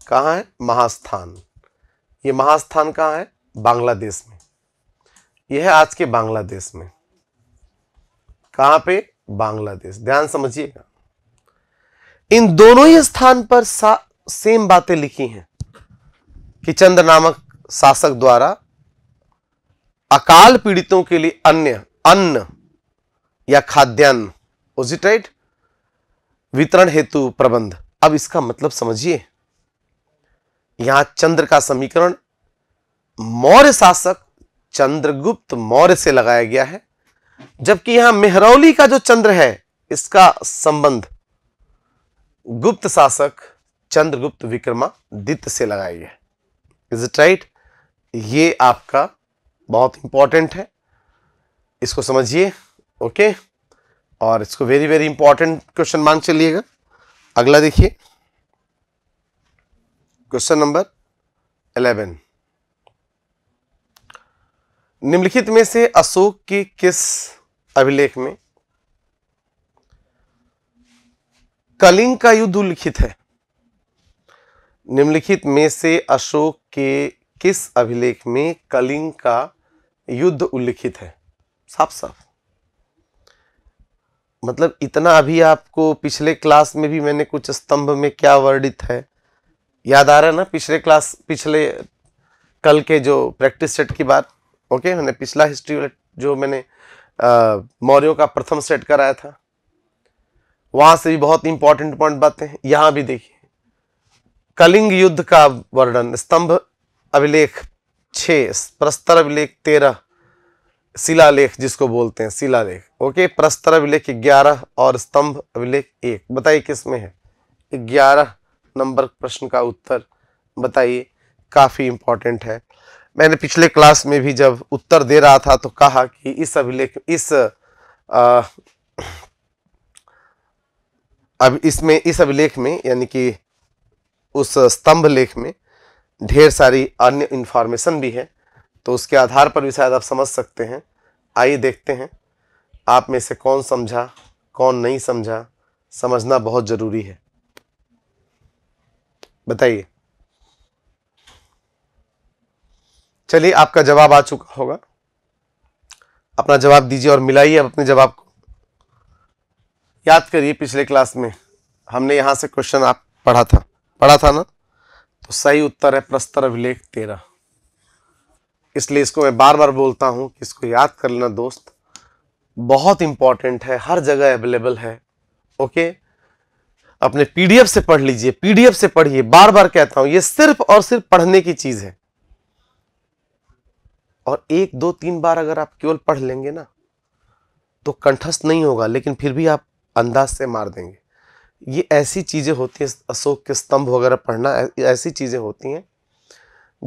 कहा है महास्थान ये महास्थान कहां है बांग्लादेश में यह है आज के बांग्लादेश में कहां पे बांग्लादेश ध्यान समझिएगा इन दोनों ही स्थान पर सेम बातें लिखी हैं कि चंद्र नामक शासक द्वारा अकाल पीड़ितों के लिए अन्य अन्न या खाद्यान्न ओजिटाइट वितरण हेतु प्रबंध अब इसका मतलब समझिए यहां चंद्र का समीकरण मौर्य शासक चंद्रगुप्त मौर्य से लगाया गया है जबकि यहां मेहरौली का जो चंद्र है इसका संबंध गुप्त शासक चंद्रगुप्त विक्रमादित्य से लगाया गया है इज इट राइट ये आपका बहुत इंपॉर्टेंट है इसको समझिए ओके और इसको वेरी वेरी इंपॉर्टेंट क्वेश्चन मान चलिएगा अगला देखिए क्वेश्चन नंबर 11 निम्नलिखित में से अशोक के किस अभिलेख में कलिंग का युद्ध उल्लिखित है निम्नलिखित में से अशोक के किस अभिलेख में कलिंग का युद्ध उल्लिखित है साफ साफ मतलब इतना अभी आपको पिछले क्लास में भी मैंने कुछ स्तंभ में क्या वर्णित है याद आ रहा है ना पिछले क्लास पिछले कल के जो प्रैक्टिस सेट की बात ओके मैंने पिछला हिस्ट्री जो मैंने मौर्यों का प्रथम सेट कराया था वहां से भी बहुत इंपॉर्टेंट पॉइंट बातें यहां भी देखिए कलिंग युद्ध का वर्णन स्तंभ अभिलेख छ प्रस्तर अभिलेख तेरह शिलालेख जिसको बोलते हैं शिलालेख ओके प्रस्तर अभिलेख ग्यारह और स्तंभ अभिलेख एक बताइए किसमें है ग्यारह नंबर प्रश्न का उत्तर बताइए काफ़ी इंपॉर्टेंट है मैंने पिछले क्लास में भी जब उत्तर दे रहा था तो कहा कि इस अभिलेख इस आ, अब इसमें इस अभिलेख में यानी कि उस स्तंभ लेख में ढेर सारी अन्य इन्फॉर्मेशन भी है तो उसके आधार पर भी शायद आप समझ सकते हैं आइए देखते हैं आप में से कौन समझा कौन नहीं समझा समझना बहुत ज़रूरी है बताइए चलिए आपका जवाब आ चुका होगा अपना जवाब दीजिए और मिलाइए अपने जवाब को याद करिए पिछले क्लास में हमने यहां से क्वेश्चन आप पढ़ा था पढ़ा था ना तो सही उत्तर है प्रस्तर अभिलेख तेरह इसलिए इसको मैं बार बार बोलता हूं कि इसको याद कर लेना दोस्त बहुत इंपॉर्टेंट है हर जगह अवेलेबल है ओके अपने पीडीएफ से पढ़ लीजिए पीडीएफ से पढ़िए बार बार कहता हूँ ये सिर्फ और सिर्फ पढ़ने की चीज़ है और एक दो तीन बार अगर आप केवल पढ़ लेंगे ना तो कंठस्थ नहीं होगा लेकिन फिर भी आप अंदाज से मार देंगे ये ऐसी चीज़ें होती हैं अशोक के स्तंभ वगैरह पढ़ना ऐसी चीज़ें होती हैं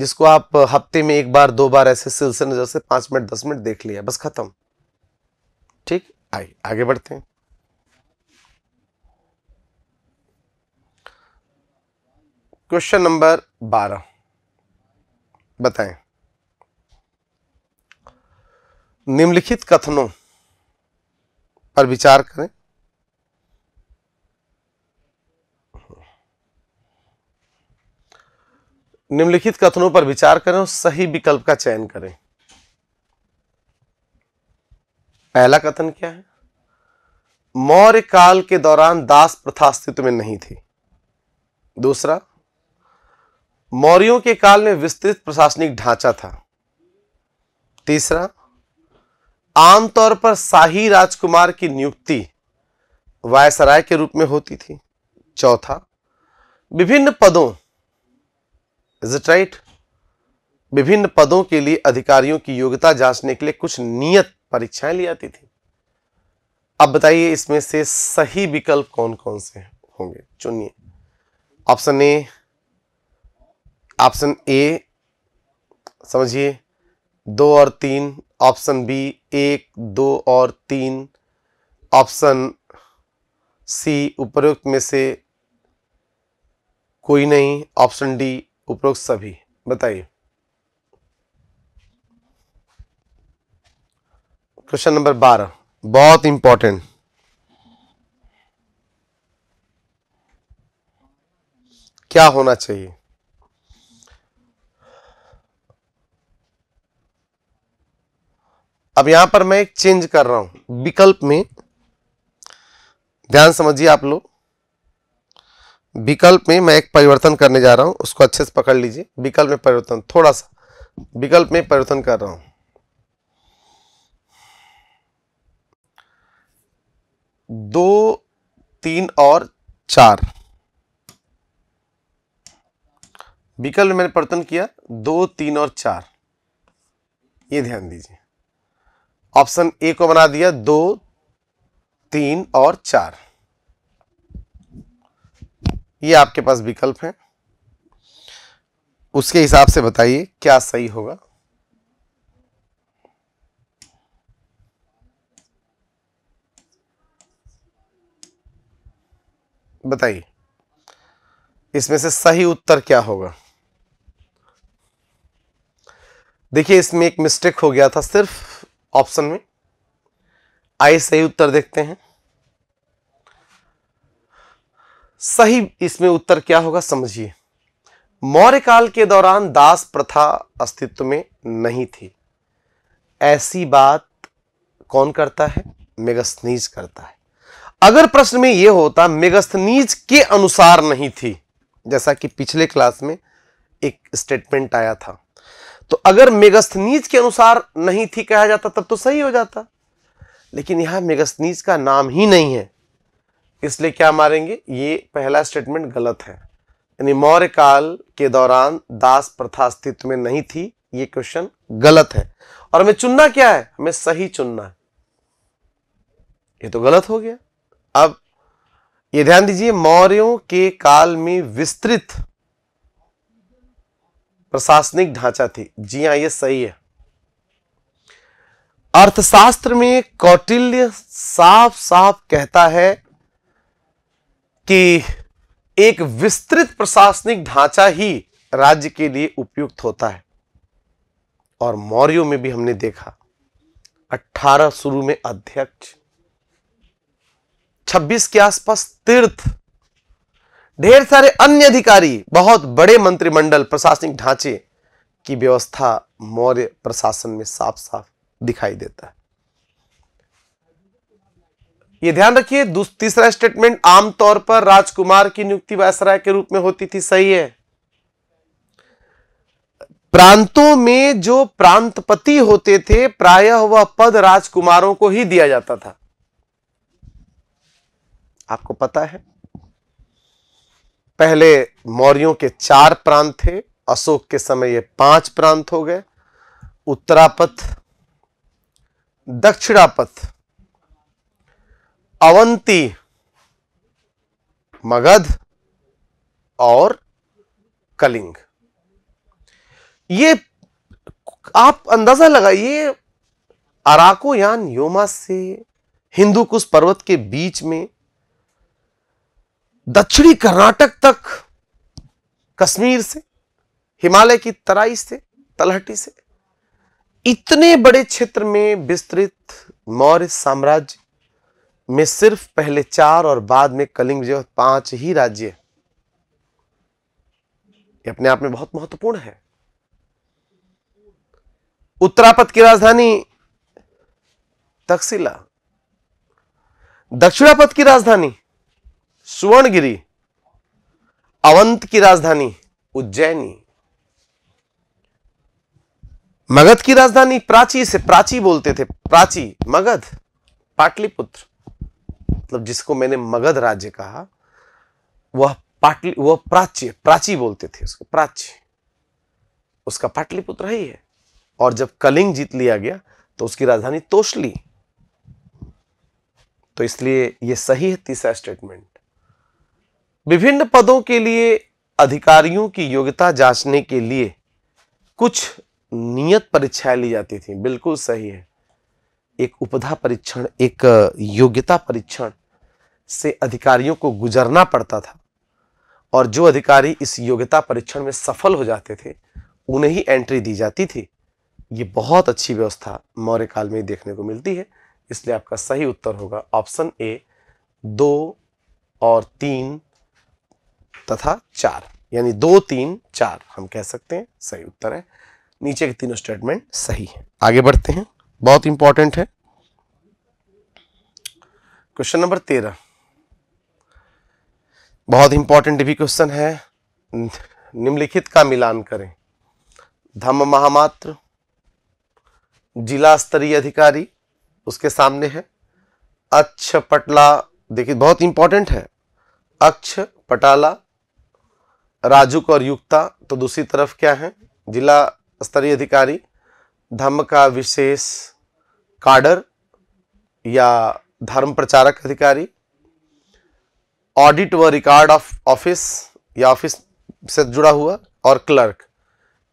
जिसको आप हफ्ते में एक बार दो बार ऐसे सिलसिले नज़र से पाँच मिनट दस मिनट देख लिया बस ख़त्म ठीक आइए आगे बढ़ते हैं क्वेश्चन नंबर बारह बताएं निम्नलिखित कथनों पर विचार करें निम्नलिखित कथनों पर विचार करें और सही विकल्प का चयन करें पहला कथन क्या है मौर्य काल के दौरान दास प्रथा अस्तित्व में नहीं थी दूसरा मौर्यों के काल में विस्तृत प्रशासनिक ढांचा था तीसरा आमतौर पर शाही राजकुमार की नियुक्ति वायसराय के रूप में होती थी चौथा विभिन्न पदों इज इट राइट विभिन्न पदों के लिए अधिकारियों की योग्यता जांचने के लिए कुछ नियत परीक्षाएं ली जाती थी अब बताइए इसमें से सही विकल्प कौन कौन से होंगे चुनिए ऑप्शन ए ऑप्शन ए समझिए दो और तीन ऑप्शन बी एक दो और तीन ऑप्शन सी उपरोक्त में से कोई नहीं ऑप्शन डी उपरोक्त सभी बताइए क्वेश्चन नंबर बारह बहुत इंपॉर्टेंट क्या होना चाहिए अब यहां पर मैं एक चेंज कर रहा हूं विकल्प में ध्यान समझिए आप लोग विकल्प में मैं एक परिवर्तन करने जा रहा हूं उसको अच्छे से पकड़ लीजिए विकल्प में परिवर्तन थोड़ा सा विकल्प में परिवर्तन कर रहा हूं दो तीन और चार विकल्प में मैंने परिवर्तन किया दो तीन और चार ये ध्यान दीजिए ऑप्शन ए को बना दिया दो तीन और चार ये आपके पास विकल्प हैं उसके हिसाब से बताइए क्या सही होगा बताइए इसमें से सही उत्तर क्या होगा देखिए इसमें एक मिस्टेक हो गया था सिर्फ ऑप्शन में आइए सही उत्तर देखते हैं सही इसमें उत्तर क्या होगा समझिए मौर्य काल के दौरान दास प्रथा अस्तित्व में नहीं थी ऐसी बात कौन करता है मेगस्थनीज करता है अगर प्रश्न में यह होता मेगस्थनीज के अनुसार नहीं थी जैसा कि पिछले क्लास में एक स्टेटमेंट आया था तो अगर मेगस्थनीज के अनुसार नहीं थी कहा जाता तब तो सही हो जाता लेकिन यहां मेगस्थनीज का नाम ही नहीं है इसलिए क्या मारेंगे ये पहला स्टेटमेंट गलत है यानी मौर्य काल के दौरान दास प्रथा अस्तित्व में नहीं थी ये क्वेश्चन गलत है और हमें चुनना क्या है हमें सही चुनना है ये तो गलत हो गया अब ये ध्यान दीजिए मौर्यों के काल में विस्तृत प्रशासनिक ढांचा थी जी हाँ ये सही है अर्थशास्त्र में कौटिल्य साफ साफ कहता है कि एक विस्तृत प्रशासनिक ढांचा ही राज्य के लिए उपयुक्त होता है और मौर्यों में भी हमने देखा 18 शुरू में अध्यक्ष 26 के आसपास तीर्थ ढेर सारे अन्य अधिकारी बहुत बड़े मंत्रिमंडल प्रशासनिक ढांचे की व्यवस्था मौर्य प्रशासन में साफ साफ दिखाई देता है यह ध्यान रखिए तीसरा स्टेटमेंट आमतौर पर राजकुमार की नियुक्ति वायसराय के रूप में होती थी सही है प्रांतों में जो प्रांतपति होते थे प्रायः वह पद राजकुमारों को ही दिया जाता था आपको पता है पहले मौर्यों के चार प्रांत थे अशोक के समय ये पांच प्रांत हो गए उत्तरापथ दक्षिणापथ अवंती मगध और कलिंग ये आप अंदाजा लगाइए अराकोयान योमा से हिंदू कुश पर्वत के बीच में दक्षिणी कर्नाटक तक कश्मीर से हिमालय की तराई से तलहटी से इतने बड़े क्षेत्र में विस्तृत मौर्य साम्राज्य में सिर्फ पहले चार और बाद में कलिंग जो पांच ही राज्य ये अपने आप में बहुत महत्वपूर्ण है उत्तरापद की राजधानी तक्षशिला दक्षिणापद की राजधानी सुवर्णगिरी अवंत की राजधानी उज्जैनी मगध की राजधानी प्राची से प्राची बोलते थे प्राची मगध पाटलिपुत्र मतलब जिसको मैंने मगध राज्य कहा वह पाटली वह प्राच्य प्राची बोलते थे उसको प्राच्य उसका पाटलिपुत्र ही है और जब कलिंग जीत लिया गया तो उसकी राजधानी तोशली तो इसलिए यह सही है तीसरा स्टेटमेंट विभिन्न पदों के लिए अधिकारियों की योग्यता जांचने के लिए कुछ नियत परीक्षाएं ली जाती थी बिल्कुल सही है एक उपधा परीक्षण एक योग्यता परीक्षण से अधिकारियों को गुजरना पड़ता था और जो अधिकारी इस योग्यता परीक्षण में सफल हो जाते थे उन्हें ही एंट्री दी जाती थी ये बहुत अच्छी व्यवस्था मौर्य काल में देखने को मिलती है इसलिए आपका सही उत्तर होगा ऑप्शन ए दो और तीन तथा चार यानी दो तीन चार हम कह सकते हैं सही उत्तर है नीचे के तीनों स्टेटमेंट सही है आगे बढ़ते हैं बहुत इंपॉर्टेंट है क्वेश्चन नंबर तेरह बहुत इंपॉर्टेंट भी क्वेश्चन है निम्नलिखित का मिलान करें धम्म महामात्र जिला स्तरीय अधिकारी उसके सामने है अक्ष पटला देखिए बहुत इंपॉर्टेंट है अक्ष पटाला राजुक और युक्ता तो दूसरी तरफ क्या है जिला स्तरीय अधिकारी धर्म का विशेष काडर या धर्म प्रचारक अधिकारी ऑडिट व रिकॉर्ड ऑफ ऑफिस या ऑफिस से जुड़ा हुआ और क्लर्क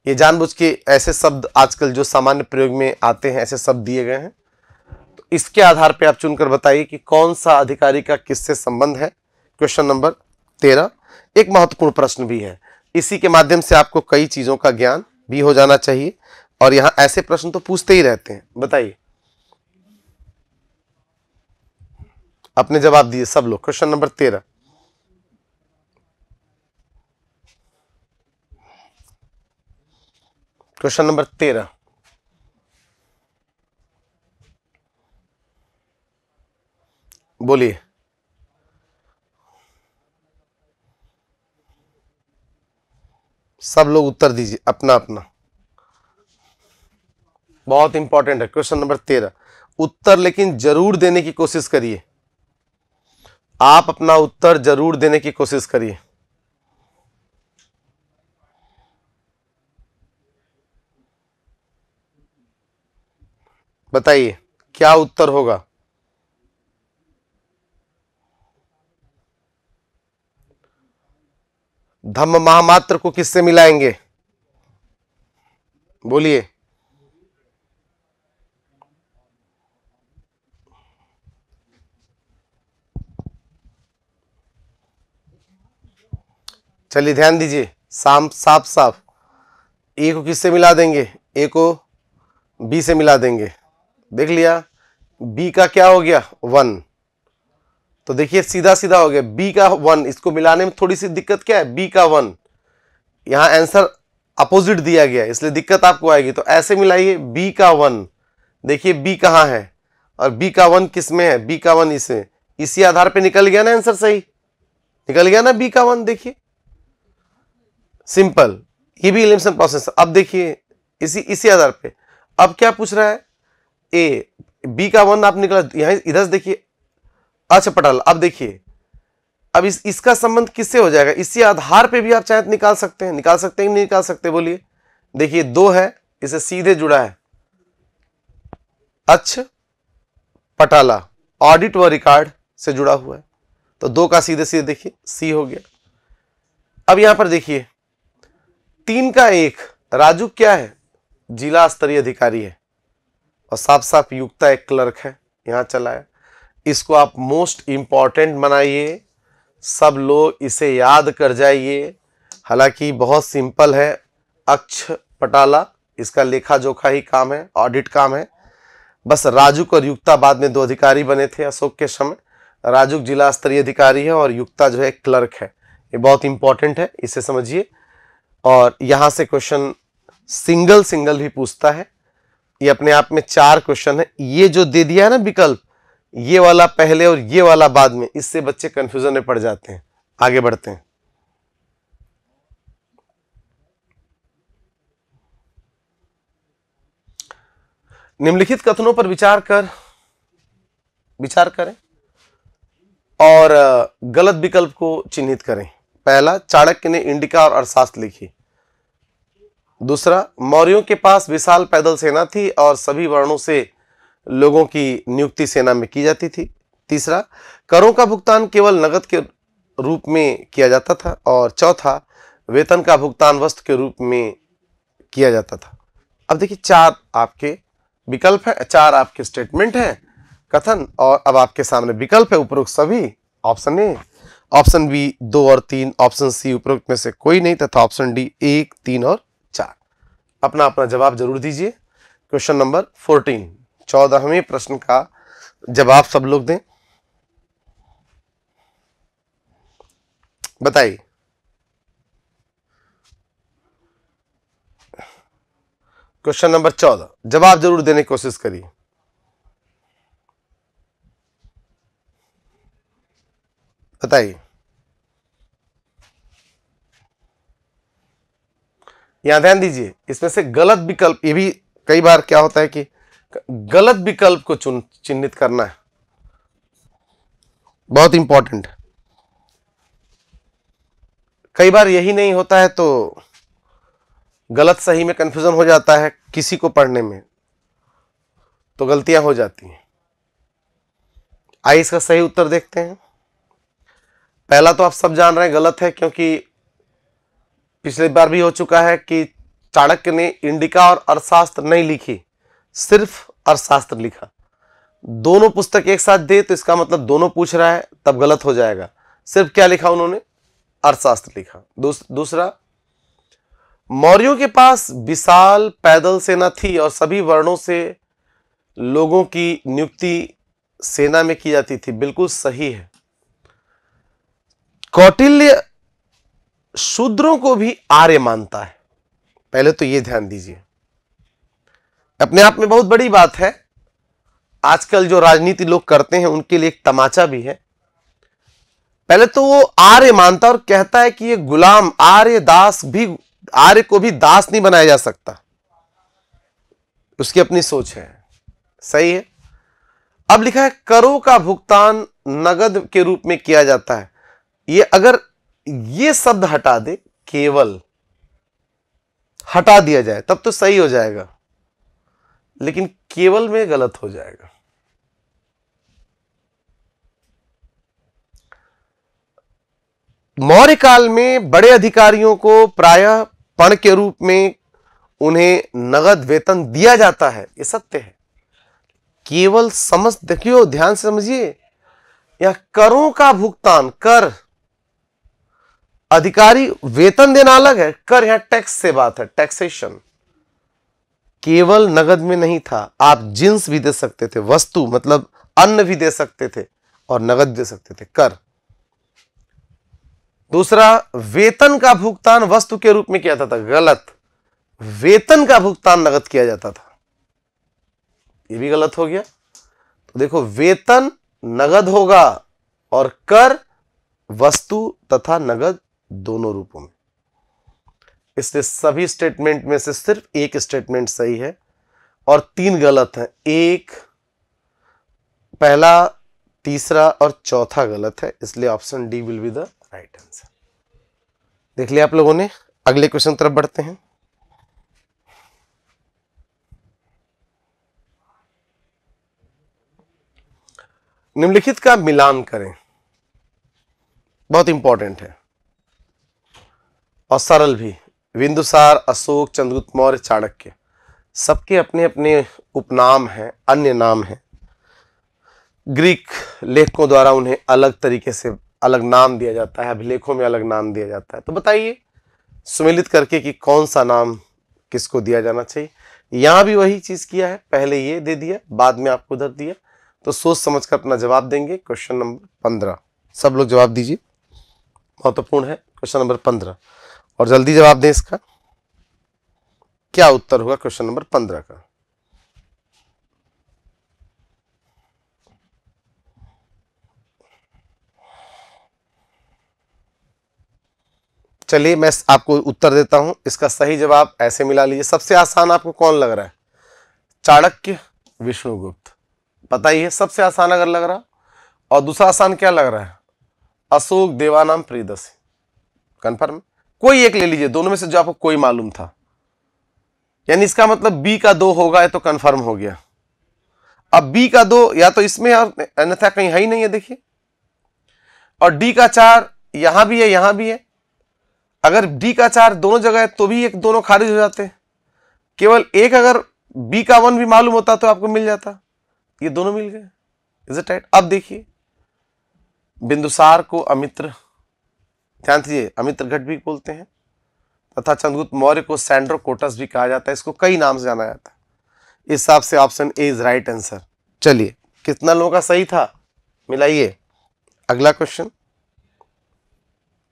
ये जानबूझ के ऐसे शब्द आजकल जो सामान्य प्रयोग में आते हैं ऐसे शब्द दिए गए हैं तो इसके आधार पे आप चुनकर बताइए कि कौन सा अधिकारी का किससे संबंध है क्वेश्चन नंबर तेरह एक महत्वपूर्ण प्रश्न भी है इसी के माध्यम से आपको कई चीज़ों का ज्ञान भी हो जाना चाहिए और यहां ऐसे प्रश्न तो पूछते ही रहते हैं बताइए आपने जवाब दिए सब लोग क्वेश्चन नंबर तेरह क्वेश्चन नंबर तेरह बोलिए सब लोग उत्तर दीजिए अपना अपना बहुत इंपॉर्टेंट है क्वेश्चन नंबर तेरह उत्तर लेकिन जरूर देने की कोशिश करिए आप अपना उत्तर जरूर देने की कोशिश करिए बताइए क्या उत्तर होगा धम्म महामात्र को किससे मिलाएंगे बोलिए चलिए ध्यान दीजिए साम साफ साफ ए को किससे मिला देंगे ए को बी से मिला देंगे देख लिया बी का क्या हो गया वन तो देखिए सीधा सीधा हो गया बी का वन इसको मिलाने में थोड़ी सी दिक्कत क्या है बी का वन यहां आंसर अपोजिट दिया गया इसलिए दिक्कत आपको आएगी तो ऐसे मिलाइए बी का वन देखिए बी कहां है और बी का वन किस में है बी का वन इसमें इसी आधार पे निकल गया ना आंसर सही निकल गया ना बी का वन देखिए सिंपल ये भी इलेक्शन प्रोसेस अब देखिए इसी इसी आधार पे अब क्या पूछ रहा है ए बी का वन आप निकला यहां इधर देखिए अच्छा पटल अब देखिए अब इस इसका संबंध किससे हो जाएगा इसी आधार पे भी आप चाहे तो निकाल सकते हैं निकाल सकते हैं नहीं निकाल सकते बोलिए देखिए दो है इसे सीधे जुड़ा है अच्छ पटाला ऑडिट व रिकॉर्ड से जुड़ा हुआ है तो दो का सीधे सीधे देखिए सी हो गया अब यहां पर देखिए तीन का एक राजू क्या है जिला स्तरीय अधिकारी है और साफ साफ युक्ता एक क्लर्क है यहां चला है इसको आप मोस्ट इम्पॉर्टेंट बनाइए सब लोग इसे याद कर जाइए हालांकि बहुत सिंपल है अक्ष पटाला इसका लेखा जोखा ही काम है ऑडिट काम है बस राजूक और युक्ता बाद में दो अधिकारी बने थे अशोक के समय राजूक जिला स्तरीय अधिकारी है और युक्ता जो है क्लर्क है ये बहुत इंपॉर्टेंट है इसे समझिए और यहाँ से क्वेश्चन सिंगल सिंगल भी पूछता है ये अपने आप में चार क्वेश्चन है ये जो दे दिया है ना विकल्प ये वाला पहले और ये वाला बाद में इससे बच्चे कंफ्यूजन में पड़ जाते हैं आगे बढ़ते हैं निम्नलिखित कथनों पर विचार कर विचार करें और गलत विकल्प को चिन्हित करें पहला चाणक्य ने इंडिका और अर्थशास्त्र लिखी दूसरा मौर्यों के पास विशाल पैदल सेना थी और सभी वर्णों से लोगों की नियुक्ति सेना में की जाती थी तीसरा करों का भुगतान केवल नगद के रूप में किया जाता था और चौथा वेतन का भुगतान वस्त्र के रूप में किया जाता था अब देखिए चार आपके विकल्प हैं चार आपके स्टेटमेंट हैं कथन और अब आपके सामने विकल्प है उपरोक्त सभी ऑप्शन ए ऑप्शन बी दो और तीन ऑप्शन सी उपरोक्त में से कोई नहीं तथा ऑप्शन डी एक तीन और चार अपना अपना जवाब जरूर दीजिए क्वेश्चन नंबर फोर्टीन चौदहवें प्रश्न का जवाब सब लोग दें बताइए क्वेश्चन नंबर चौदह जवाब जरूर देने की कोशिश करिए बताइए यहां ध्यान दीजिए इसमें से गलत विकल्प ये भी कई बार क्या होता है कि गलत विकल्प को चुन चिन्हित करना है बहुत इंपॉर्टेंट कई बार यही नहीं होता है तो गलत सही में कंफ्यूजन हो जाता है किसी को पढ़ने में तो गलतियां हो जाती हैं आइए इसका सही उत्तर देखते हैं पहला तो आप सब जान रहे हैं गलत है क्योंकि पिछली बार भी हो चुका है कि चाणक्य ने इंडिका और अर्थशास्त्र नहीं लिखी सिर्फ अर्थशास्त्र लिखा दोनों पुस्तक एक साथ दे तो इसका मतलब दोनों पूछ रहा है तब गलत हो जाएगा सिर्फ क्या लिखा उन्होंने अर्थशास्त्र लिखा दूस, दूसरा मौर्यों के पास विशाल पैदल सेना थी और सभी वर्णों से लोगों की नियुक्ति सेना में की जाती थी बिल्कुल सही है कौटिल्य शूद्रों को भी आर्य मानता है पहले तो यह ध्यान दीजिए अपने आप में बहुत बड़ी बात है आजकल जो राजनीति लोग करते हैं उनके लिए एक तमाचा भी है पहले तो वो आर्य मानता और कहता है कि ये गुलाम आर्य दास भी आर्य को भी दास नहीं बनाया जा सकता उसकी अपनी सोच है सही है अब लिखा है करो का भुगतान नगद के रूप में किया जाता है ये अगर ये शब्द हटा दे केवल हटा दिया जाए तब तो सही हो जाएगा लेकिन केवल में गलत हो जाएगा मौर्य काल में बड़े अधिकारियों को प्रायः पण के रूप में उन्हें नगद वेतन दिया जाता है यह सत्य है केवल समझ देखियो ध्यान से समझिए या करों का भुगतान कर अधिकारी वेतन देना अलग है कर यहां टैक्स से बात है टैक्सेशन केवल नगद में नहीं था आप जींस भी दे सकते थे वस्तु मतलब अन्न भी दे सकते थे और नगद दे सकते थे कर दूसरा वेतन का भुगतान वस्तु के रूप में किया जाता था गलत वेतन का भुगतान नगद किया जाता था ये भी गलत हो गया तो देखो वेतन नगद होगा और कर वस्तु तथा नगद दोनों रूपों में इसलिए सभी स्टेटमेंट में से सिर्फ एक स्टेटमेंट सही है और तीन गलत हैं एक पहला तीसरा और चौथा गलत है इसलिए option D will be the right answer देख लिया आप लोगों ने अगले क्वेश्चन तरफ बढ़ते हैं निम्नलिखित का मिलान करें बहुत इंपॉर्टेंट है और सरल भी बिंदुसार अशोक चंद्रगुप्त मौर्य चाणक्य सबके अपने अपने उपनाम हैं अन्य नाम हैं ग्रीक लेखकों द्वारा उन्हें अलग तरीके से अलग नाम दिया जाता है अभिलेखों में अलग नाम दिया जाता है तो बताइए सुमिलित करके कि कौन सा नाम किसको दिया जाना चाहिए यहाँ भी वही चीज़ किया है पहले ये दे दिया बाद में आपको उधर दिया तो सोच समझ कर अपना जवाब देंगे क्वेश्चन नंबर पंद्रह सब लोग जवाब दीजिए महत्वपूर्ण है क्वेश्चन नंबर पंद्रह और जल्दी जवाब दें इसका क्या उत्तर होगा क्वेश्चन नंबर पंद्रह का चलिए मैं आपको उत्तर देता हूं इसका सही जवाब ऐसे मिला लीजिए सबसे आसान आपको कौन लग रहा है चाणक्य विष्णुगुप्त पता ही है सबसे आसान अगर लग रहा और दूसरा आसान क्या लग रहा है अशोक देवानाम प्रियदशी कन्फर्म कोई एक ले लीजिए दोनों में से जो आपको कोई मालूम था यानी इसका मतलब बी का दो होगा या तो कंफर्म हो गया अब बी का दो या तो इसमें और अन्यथा कहीं है ही नहीं है देखिए और डी का चार यहां भी है यहां भी है अगर डी का चार दोनों जगह है तो भी एक दोनों खारिज हो जाते केवल एक अगर बी का वन भी मालूम होता तो आपको मिल जाता ये दोनों मिल गए इज इट राइट अब देखिए बिंदुसार को अमित्र ध्यान दीजिए अमित घट भी बोलते हैं तथा चंद्रगुप्त मौर्य को सैंड्रो कोटस भी कहा जाता है इसको कई नाम से जाना जाता है इस हिसाब से option A is right answer चलिए कितना लोगों का सही था मिलाइए अगला क्वेश्चन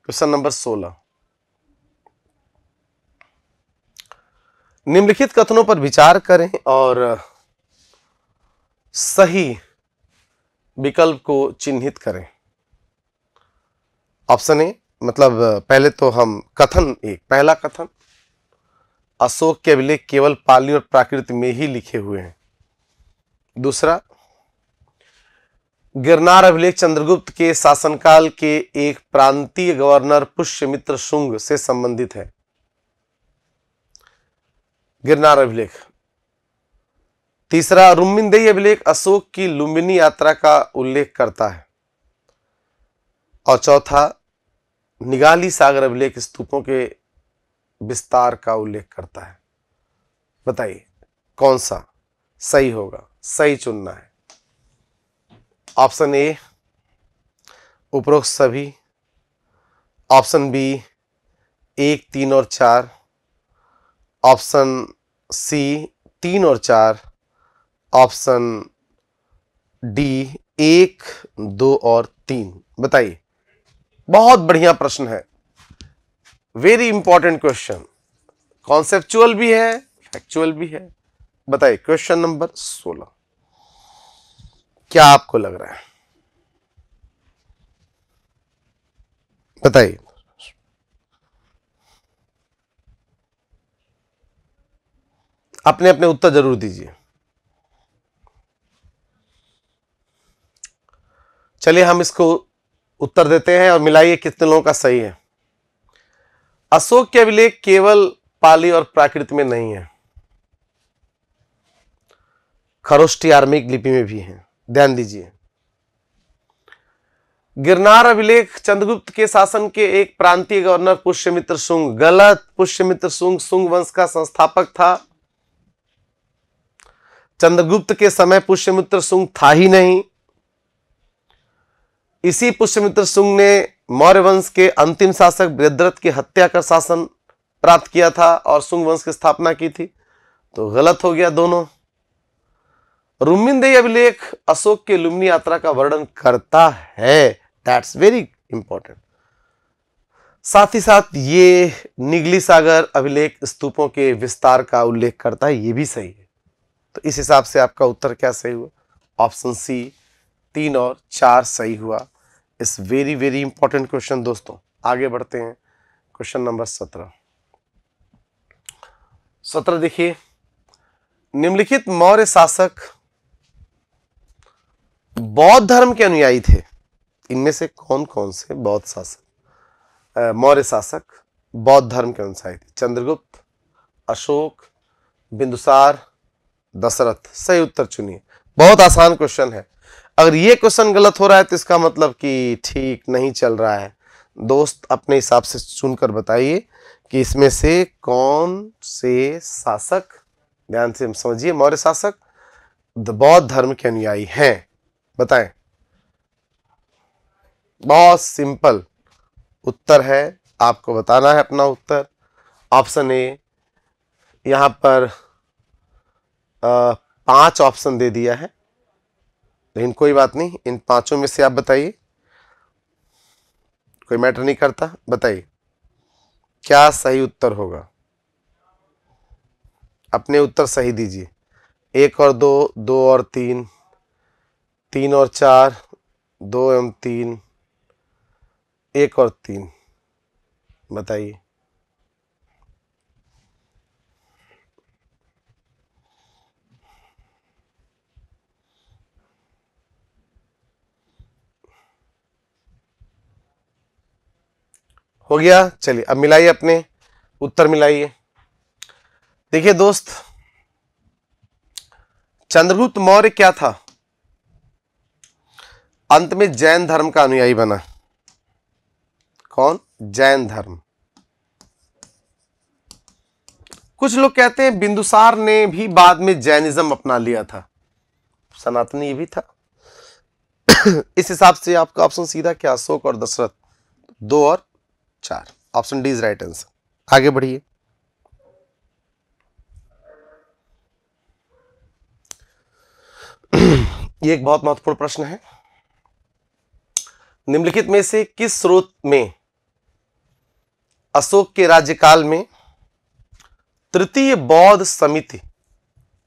क्वेश्चन नंबर सोलह निम्नलिखित कथनों पर विचार करें और सही विकल्प को चिन्हित करें ऑप्शन ए मतलब पहले तो हम कथन एक पहला कथन अशोक के अभिलेख केवल पाली और प्राकृत में ही लिखे हुए हैं दूसरा गिरनार अभिलेख चंद्रगुप्त के शासनकाल के एक प्रांतीय गवर्नर पुष्यमित्र शुंग से संबंधित है गिरनार अभिलेख तीसरा रुम्बिनदेही अभिलेख अशोक की लुम्बिनी यात्रा का उल्लेख करता है और चौथा निगाली सागर अभिलेख स्तूपों के विस्तार का उल्लेख करता है बताइए कौन सा सही होगा सही चुनना है ऑप्शन ए उपरोक्त सभी ऑप्शन बी एक तीन और चार ऑप्शन सी तीन और चार ऑप्शन डी एक दो और तीन बताइए बहुत बढ़िया प्रश्न है वेरी इंपॉर्टेंट क्वेश्चन कॉन्सेप्चुअल भी है फैक्चुअल भी है बताइए क्वेश्चन नंबर सोलह क्या आपको लग रहा है बताइए अपने अपने उत्तर जरूर दीजिए चलिए हम इसको उत्तर देते हैं और मिलाइए कितने लोगों का सही है अशोक के अभिलेख केवल पाली और प्राकृत में नहीं है खरोष्टी आर्मिक लिपि में भी है ध्यान दीजिए गिरनार अभिलेख चंद्रगुप्त के शासन के एक प्रांतीय गवर्नर पुष्यमित्र सुंग गलत पुष्यमित्र सुंग सुंग वंश का संस्थापक था चंद्रगुप्त के समय पुष्यमित्र सुंग था ही नहीं इसी पुष्यमित्र सुंग ने मौर्य वंश के अंतिम शासक वृद्रथ की हत्या कर शासन प्राप्त किया था और सुंग वंश की स्थापना की थी तो गलत हो गया दोनों रुमिनदेय अभिलेख अशोक के लुम्नी यात्रा का वर्णन करता है दैट्स वेरी इंपॉर्टेंट साथ ही साथ ये निगली सागर अभिलेख स्तूपों के विस्तार का उल्लेख करता है ये भी सही है तो इस हिसाब से आपका उत्तर क्या सही हुआ ऑप्शन सी तीन और चार सही हुआ इस वेरी वेरी इंपॉर्टेंट क्वेश्चन दोस्तों आगे बढ़ते हैं क्वेश्चन नंबर सत्रह सत्रह देखिए निम्नलिखित मौर्य शासक बौद्ध धर्म के अनुयायी थे इनमें से कौन कौन से बौद्ध शासक मौर्य शासक बौद्ध धर्म के अनुसार थे चंद्रगुप्त अशोक बिंदुसार दशरथ सही उत्तर चुनिए बहुत आसान क्वेश्चन है अगर ये क्वेश्चन गलत हो रहा है तो इसका मतलब कि ठीक नहीं चल रहा है दोस्त अपने हिसाब से सुनकर बताइए कि इसमें से कौन से शासक ध्यान से समझिए मौर्य शासक बौद्ध धर्म के अनुयायी हैं बताएं बहुत सिंपल उत्तर है आपको बताना है अपना उत्तर ऑप्शन ए यहां पर आ, पांच ऑप्शन दे दिया है लेकिन कोई बात नहीं इन पांचों में से आप बताइए कोई मैटर नहीं करता बताइए क्या सही उत्तर होगा अपने उत्तर सही दीजिए एक और दो दो और तीन तीन और चार दो एवं तीन एक और तीन बताइए हो गया चलिए अब मिलाइए अपने उत्तर मिलाइए देखिए दोस्त चंद्रगुप्त मौर्य क्या था अंत में जैन धर्म का अनुयायी बना कौन जैन धर्म कुछ लोग कहते हैं बिंदुसार ने भी बाद में जैनिज्म अपना लिया था सनातनी भी था इस हिसाब से आपका ऑप्शन सीधा क्या अशोक और दशरथ दो और चार option D is right answer आगे बढ़िए ये एक बहुत महत्वपूर्ण प्रश्न है निम्नलिखित में से किस स्रोत में अशोक के राज्यकाल में तृतीय बौद्ध समिति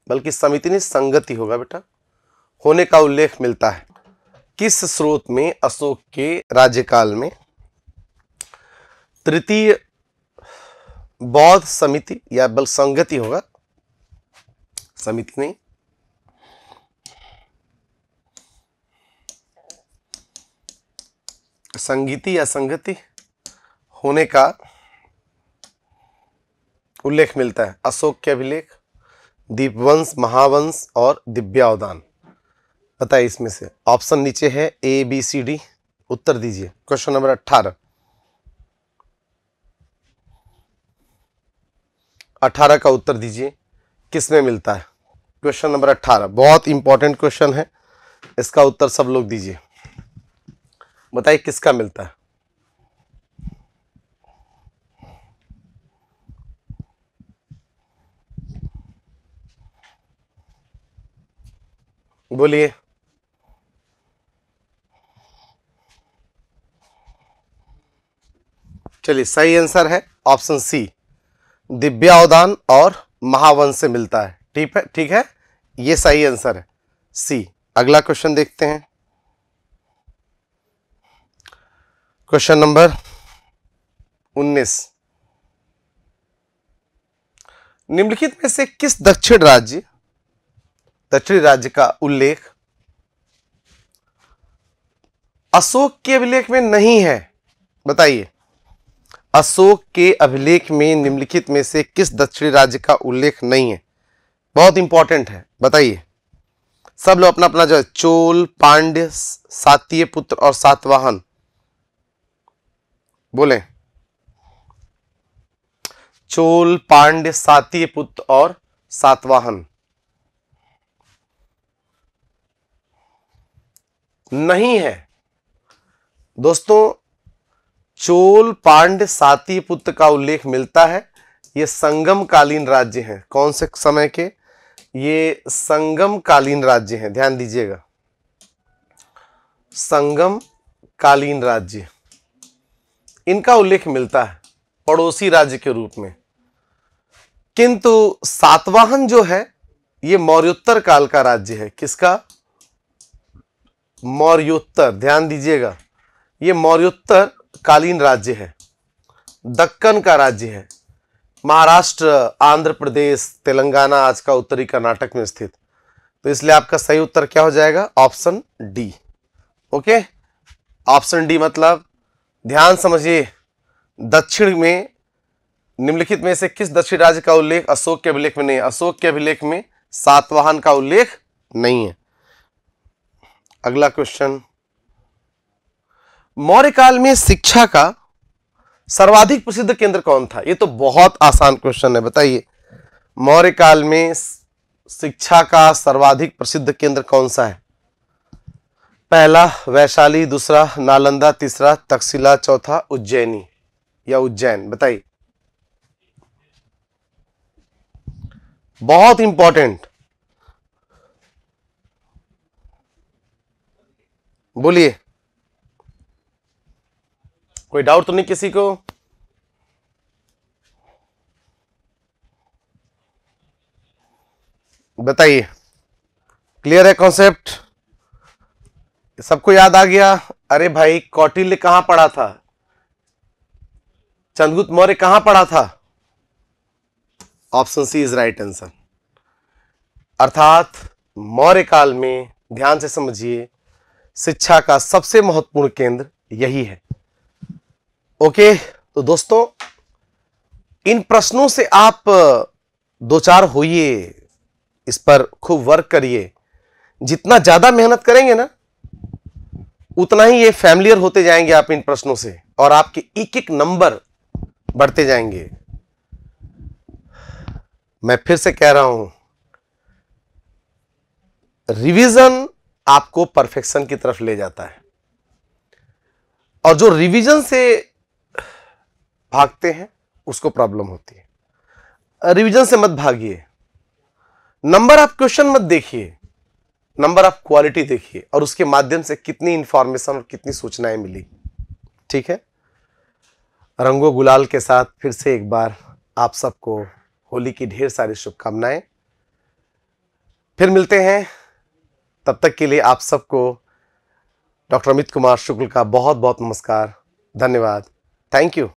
बल्कि समिति ने संगति होगा बेटा होने का उल्लेख मिलता है किस स्रोत में अशोक के राज्यकाल में तृतीय बौद्ध समिति या बल संगति होगा समिति नहीं संगीति या संगति होने का उल्लेख मिलता है अशोक के अभिलेख दीपवंश महावंश और दिव्यावदान बताइए इसमें से ऑप्शन नीचे है ए बी सी डी उत्तर दीजिए क्वेश्चन नंबर अट्ठारह अठारह का उत्तर दीजिए किसमें मिलता है क्वेश्चन नंबर अट्ठारह बहुत इंपॉर्टेंट क्वेश्चन है इसका उत्तर सब लोग दीजिए बताइए किसका मिलता है बोलिए चलिए सही आंसर है ऑप्शन सी दिव्यावदान और महावंश से मिलता है ठीक है ठीक है ये सही आंसर है सी अगला क्वेश्चन देखते हैं क्वेश्चन नंबर उन्नीस निम्नलिखित में से किस दक्षिण राज्य दक्षिण राज्य का उल्लेख अशोक के अभिलेख में नहीं है बताइए अशोक के अभिलेख में निम्नलिखित में से किस दक्षिणी राज्य का उल्लेख नहीं है बहुत इंपॉर्टेंट है बताइए सब लोग अपना अपना जो है चोल पांड्य सातीय पुत्र और सातवाहन बोले चोल पांड्य सातीय पुत्र और सातवाहन नहीं है दोस्तों चोल पांड साती पुत्र का उल्लेख मिलता है ये संगम कालीन राज्य है कौन से समय के ये संगम कालीन राज्य है ध्यान दीजिएगा संगम कालीन राज्य इनका उल्लेख मिलता है पड़ोसी राज्य के रूप में किंतु सातवाहन जो है ये मौर्योत्तर काल का राज्य है किसका मौर्योत्तर ध्यान दीजिएगा ये मौर्योत्तर कालीन राज्य है दक्कन का राज्य है महाराष्ट्र आंध्र प्रदेश तेलंगाना आज का उत्तरी कर्नाटक में स्थित तो इसलिए आपका सही उत्तर क्या हो जाएगा option D okay option D मतलब ध्यान समझिए दक्षिण में निम्नलिखित में से किस दक्षिण राज्य का उल्लेख अशोक के अभिलेख में नहीं है अशोक के अभिलेख में सातवाहन का उल्लेख नहीं है अगला क्वेश्चन मौर्य काल में शिक्षा का सर्वाधिक प्रसिद्ध केंद्र कौन था ये तो बहुत आसान क्वेश्चन है बताइए मौर्य काल में शिक्षा का सर्वाधिक प्रसिद्ध केंद्र कौन सा है पहला वैशाली दूसरा नालंदा तीसरा तकसीला चौथा उज्जैनी या उज्जैन बताइए बहुत इंपॉर्टेंट बोलिए कोई डाउट तो नहीं किसी को बताइए क्लियर है कॉन्सेप्ट सबको याद आ गया अरे भाई कौटिल्य कहां पढ़ा था चंद्रगुप्त मौर्य कहां पढ़ा था option C is right answer अर्थात मौर्य काल में ध्यान से समझिए शिक्षा का सबसे महत्वपूर्ण केंद्र यही है ओके तो दोस्तों इन प्रश्नों से आप दो चार होइए इस पर खूब वर्क करिए जितना ज्यादा मेहनत करेंगे ना उतना ही ये फैमिलियर होते जाएंगे आप इन प्रश्नों से और आपके एक एक नंबर बढ़ते जाएंगे मैं फिर से कह रहा हूं रिवीजन आपको परफेक्शन की तरफ ले जाता है और जो रिवीजन से भागते हैं उसको प्रॉब्लम होती है रिवीजन से मत भागिए नंबर ऑफ क्वेश्चन मत देखिए नंबर ऑफ क्वालिटी देखिए और उसके माध्यम से कितनी इंफॉर्मेशन और कितनी सूचनाएं मिली ठीक है रंगो गुलाल के साथ फिर से एक बार आप सबको होली की ढेर सारी शुभकामनाएं फिर मिलते हैं तब तक के लिए आप सबको डॉक्टर अमित कुमार शुक्ल का बहुत बहुत नमस्कार धन्यवाद थैंक यू